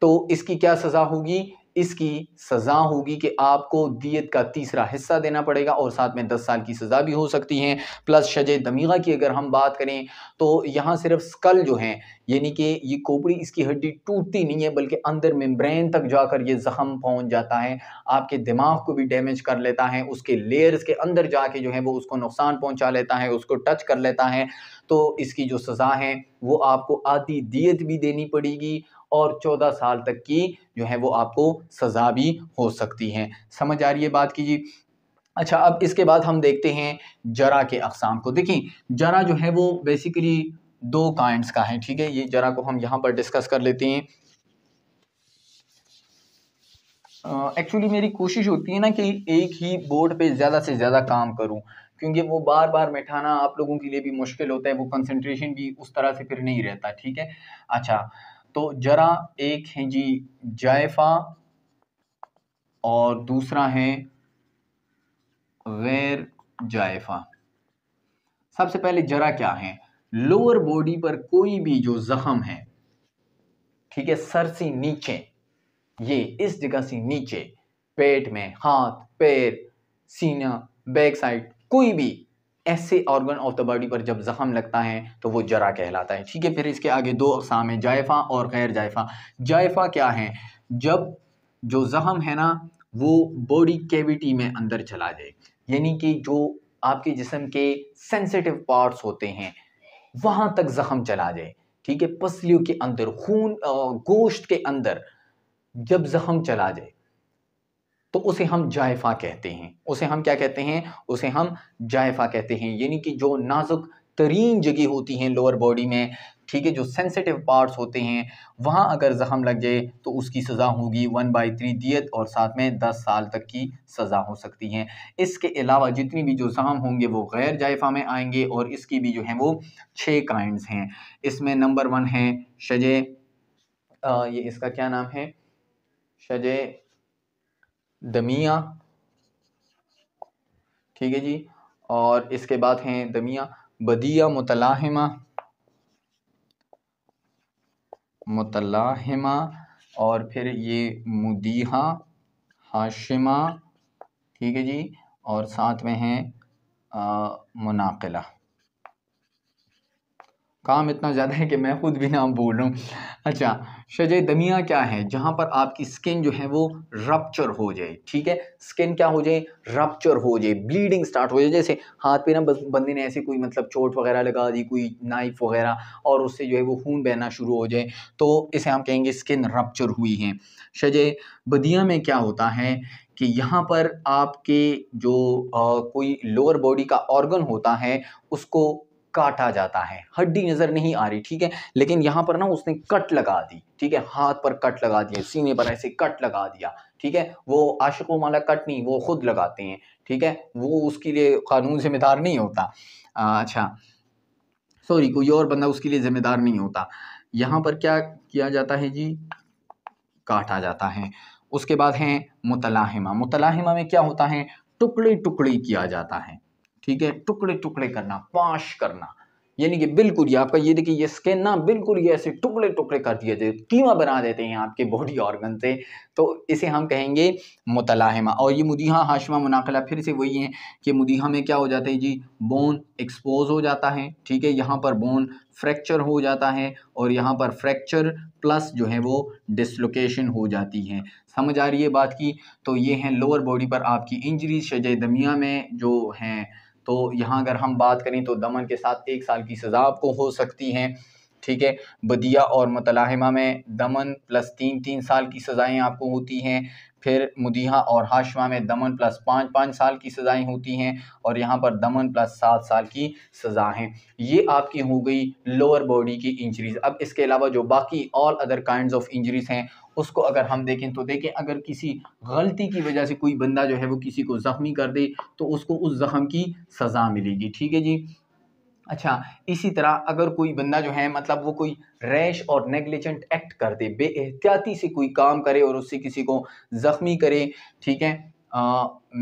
तो इसकी क्या सज़ा होगी इसकी सज़ा होगी कि आपको दियत का तीसरा हिस्सा देना पड़ेगा और साथ में दस साल की सज़ा भी हो सकती है प्लस शज दमीगा की अगर हम बात करें तो यहाँ सिर्फ स्कल जो है यानी कि ये कोपड़ी इसकी हड्डी टूटती नहीं है बल्कि अंदर मेम्ब्रेन तक जाकर ये ज़ख्म पहुँच जाता है आपके दिमाग को भी डैमेज कर लेता है उसके लेयर्स के अंदर जाके जो है वो उसको नुकसान पहुँचा लेता है उसको टच कर लेता है तो इसकी जो सज़ा है वो आपको आधी दियत भी देनी पड़ेगी और चौदह साल तक की जो है वो आपको सज़ा भी हो सकती है समझ आ रही है बात कीजिए अच्छा अब इसके बाद हम देखते हैं जरा के अकसाम को देखिए जरा जो है वो बेसिकली दो काइंड्स का है ठीक है ये जरा को हम यहाँ पर डिस्कस कर लेते हैं एक्चुअली uh, मेरी कोशिश होती है ना कि एक ही बोर्ड पे ज़्यादा से ज़्यादा काम करूँ क्योंकि वो बार बार बैठाना आप लोगों के लिए भी मुश्किल होता है वो कंसंट्रेशन भी उस तरह से फिर नहीं रहता ठीक है अच्छा तो जरा एक है जी जायफा और दूसरा है वेर जायफा सबसे पहले जरा क्या है लोअर बॉडी पर कोई भी जो जख्म है ठीक है सर से नीचे ये इस जगह से नीचे पेट में हाथ पैर सीना बैक साइड कोई भी ऐसे ऑर्गन ऑफ द बॉडी पर जब जख्म लगता है तो वो जरा कहलाता है ठीक है फिर इसके आगे दो अकसाम हैं जायफ़ा और गैर जायफ़ा जायफ़ा क्या है जब जो जख्म है ना वो बॉडी कैविटी में अंदर चला जाए यानी कि जो आपके जिसम के सेंसिटिव पार्ट्स होते हैं वहाँ तक जख्म चला जाए ठीक है पसलियों के अंदर खून गोश्त के अंदर जब जख्म चला जाए तो उसे हम जायफा कहते हैं उसे हम क्या कहते हैं उसे हम जायफा कहते हैं यानी कि जो नाजुक तरीन जगह होती हैं लोअर बॉडी में ठीक है जो सेंसिटिव पार्ट्स होते हैं वहाँ अगर जख्म लग जाए तो उसकी सज़ा होगी वन बाई थ्री दियत और साथ में दस साल तक की सज़ा हो सकती है इसके अलावा जितनी भी जो जख्म होंगे वो गैर जायफा में आएंगे और इसकी भी जो है वो छः काइंड हैं इसमें नंबर वन है शजे आ, ये इसका क्या नाम है शजे दमिया ठीक है जी और इसके बाद हैं दमिया बदिया मुतलाहिमा मुतलाहिमा और फिर ये मुदीहा हाशिमा ठीक है जी और साथ में है मुनाकिला काम इतना ज़्यादा है कि मैं खुद भी नाम बोल रहा हूँ अच्छा शजय दमिया क्या है जहाँ पर आपकी स्किन जो है वो रप्चर हो जाए ठीक है स्किन क्या हो जाए रप्चर हो जाए ब्लीडिंग स्टार्ट हो जाए जैसे हाथ पे ना बस बंदे ने ऐसे कोई मतलब चोट वगैरह लगा दी कोई नाइफ वगैरह और उससे जो है वो खून बहना शुरू हो जाए तो इसे हम कहेंगे स्किन रप्चर हुई है शजय बदिया में क्या होता है कि यहाँ पर आपके जो आ, कोई लोअर बॉडी का ऑर्गन होता है उसको काटा जाता है हड्डी नज़र नहीं आ रही ठीक है लेकिन यहाँ पर ना उसने कट लगा दी ठीक है हाथ पर कट लगा दिए सीने पर ऐसे कट लगा दिया ठीक है वो आशिको माला कट नहीं वो खुद लगाते हैं ठीक है वो उसके लिए कानून जिम्मेदार नहीं होता अच्छा सॉरी कोई और बंदा उसके लिए जिम्मेदार नहीं होता यहाँ पर क्या किया जाता है जी काटा जाता है उसके बाद है मुतलाहिमा मुतलाहिमा में क्या होता है टुकड़ी टुकड़ी किया जाता है ठीक है टुकड़े टुकड़े करना पाश करना यानी कि बिल्कुल ये आपका ये देखिए ये स्किन ना बिल्कुल ये ऐसे टुकड़े टुकड़े कर दिए थे कीमा बना देते हैं आपके बॉडी ऑर्गन से तो इसे हम कहेंगे मुतलाहिमा और ये मुदीहा हाशमा मुनाकला फिर से वही है कि मुदीहा में क्या हो जाता है जी बोन एक्सपोज हो जाता है ठीक है यहाँ पर बोन फ्रैक्चर हो जाता है और यहाँ पर फ्रैक्चर प्लस जो है वो डिसलोकेशन हो जाती है समझ आ रही है बात की तो ये हैं लोअर बॉडी पर आपकी इंजरीज शजय दमिया में जो हैं तो यहाँ अगर हम बात करें तो दमन के साथ एक साल की सज़ा आपको हो सकती है ठीक है बदिया और मतलाहिमा में दमन प्लस तीन तीन साल की सज़ाएँ आपको होती हैं फिर मदीहा और हाशमा में दमन प्लस पाँच पाँच साल की सज़ाएँ होती हैं और यहाँ पर दमन प्लस सात साल की सज़ा हैं ये आपकी हो गई लोअर बॉडी की इंजरीज अब इसके अलावा जो बाकी all other kind of injuries हैं उसको अगर हम देखें तो देखें अगर किसी गलती की वजह से कोई बंदा जो है वो किसी को ज़ख्मी कर दे तो उसको उस ज़ख्म की सज़ा मिलेगी ठीक है जी अच्छा इसी तरह अगर कोई बंदा जो है मतलब वो कोई रैश और नेग्लिजेंट एक्ट कर दे बेहतियाती से कोई काम करे और उससे किसी को ज़ख्मी करे ठीक है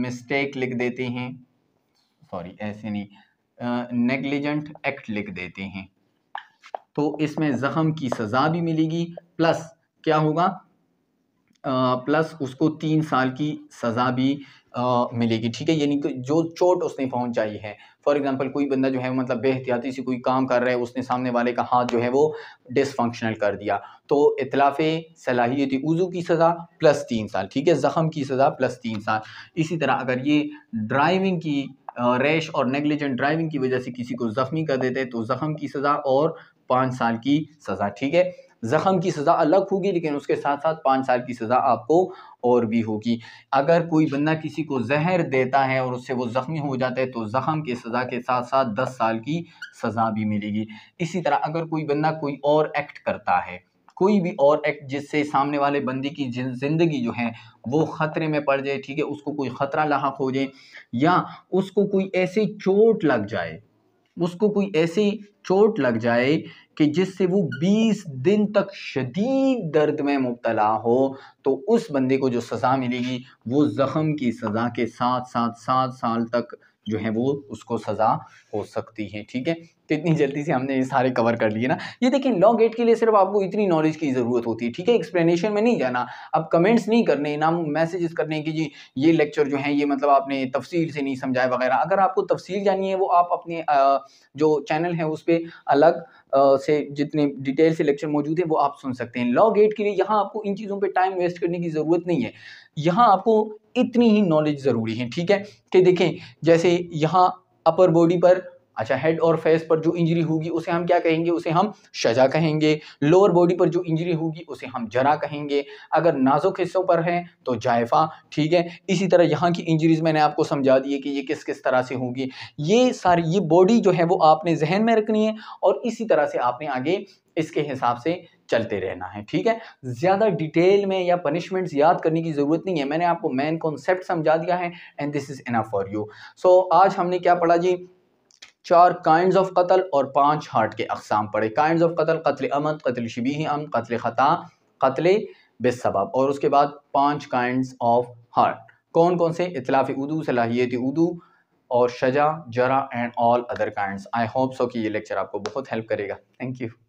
मिस्टेक लिख देते हैं सॉरी ऐसे नहीं नेग्लिजेंट एक्ट लिख देते हैं तो इसमें जख्म की सज़ा भी मिलेगी प्लस क्या होगा आ, प्लस उसको तीन साल की सज़ा भी मिलेगी ठीक है यानी कि जो चोट उसने पहुंचाई है फॉर एग्जांपल कोई बंदा जो है मतलब बेहतियाती से कोई काम कर रहा है उसने सामने वाले का हाथ जो है वो डिसफंक्शनल कर दिया तो इतलाफ़ सलाहियत उज़ू की सज़ा प्लस तीन साल ठीक है ज़ख़म की सज़ा प्लस तीन साल इसी तरह अगर ये ड्राइविंग की रैश और नेग्लिजेंट ड्राइविंग की वजह से किसी को ज़ख्मी कर देते हैं तो ज़ख़म की सज़ा और पाँच साल की सज़ा ठीक है ज़ख्म की सज़ा अलग होगी लेकिन उसके साथ साथ पाँच साल की सज़ा आपको और भी होगी अगर कोई बंदा किसी को जहर देता है और उससे वो ज़ख्मी हो जाता है तो ज़ख़म की सज़ा के साथ साथ दस साल की सज़ा भी मिलेगी इसी तरह अगर कोई बंदा कोई और एक्ट करता है कोई भी और एक्ट जिससे सामने वाले बंदी की ज़िंदगी जो है वो ख़तरे में पड़ जाए ठीक है उसको कोई ख़तरा लाक हो जाए या उसको कोई ऐसी चोट लग जाए उसको कोई ऐसी चोट लग जाए कि जिससे वो 20 दिन तक शदीद दर्द में मुबतला हो तो उस बंदे को जो सज़ा मिलेगी वो ज़ख़म की सज़ा के साथ साथ सात साल तक जो है वो उसको सज़ा हो सकती है ठीक है तो इतनी जल्दी से हमने ये सारे कवर कर लिए ना ये देखिए लॉ गेट के लिए सिर्फ आपको इतनी नॉलेज की ज़रूरत होती है ठीक है एक्सप्लेनेशन में नहीं जाना अब कमेंट्स नहीं करने ना मैसेजेस करने की जी ये लेक्चर जो है ये मतलब आपने तफसील से नहीं समझाया वगैरह अगर आपको तफसील जानी है वो आप अपने जो चैनल है उस पर अलग से जितने डिटेल से लेक्चर मौजूद है वो आप सुन सकते हैं लॉ गेट के लिए यहाँ आपको इन चीज़ों पर टाइम वेस्ट करने की ज़रूरत नहीं है यहाँ आपको इतनी ही नॉलेज ज़रूरी है ठीक है कि देखें जैसे यहाँ अपर बॉडी पर अच्छा हेड और फेस पर जो इंजरी होगी उसे हम क्या कहेंगे उसे हम शजा कहेंगे लोअर बॉडी पर जो इंजरी होगी उसे हम जरा कहेंगे अगर नाजुक हिस्सों पर है तो जायफा ठीक है इसी तरह यहाँ की इंजरीज मैंने आपको समझा दी है कि ये किस किस तरह से होगी ये सारी ये बॉडी जो है वो आपने जहन में रखनी है और इसी तरह से आपने आगे इसके हिसाब से चलते रहना है ठीक है ज़्यादा डिटेल में या पनिशमेंट्स याद करने की ज़रूरत नहीं है मैंने आपको मेन कॉन्सेप्ट समझा दिया है and this is enough for you so आज हमने क्या पढ़ा जी चार काइंड ऑफ कत्ल और पांच हार्ट के अकसाम पड़े काइंड ऑफ कत्ल कत्ल अमन कत्ल शबी अम कत्ल ख़ता कत्ल बेसबाब और उसके बाद पांच काइंड ऑफ हार्ट कौन कौन से इतलाफ़ उदू सलाहियत उदू और शजा जरा and all other kind I hope so कि ये लेक्चर आपको बहुत हेल्प करेगा थैंक यू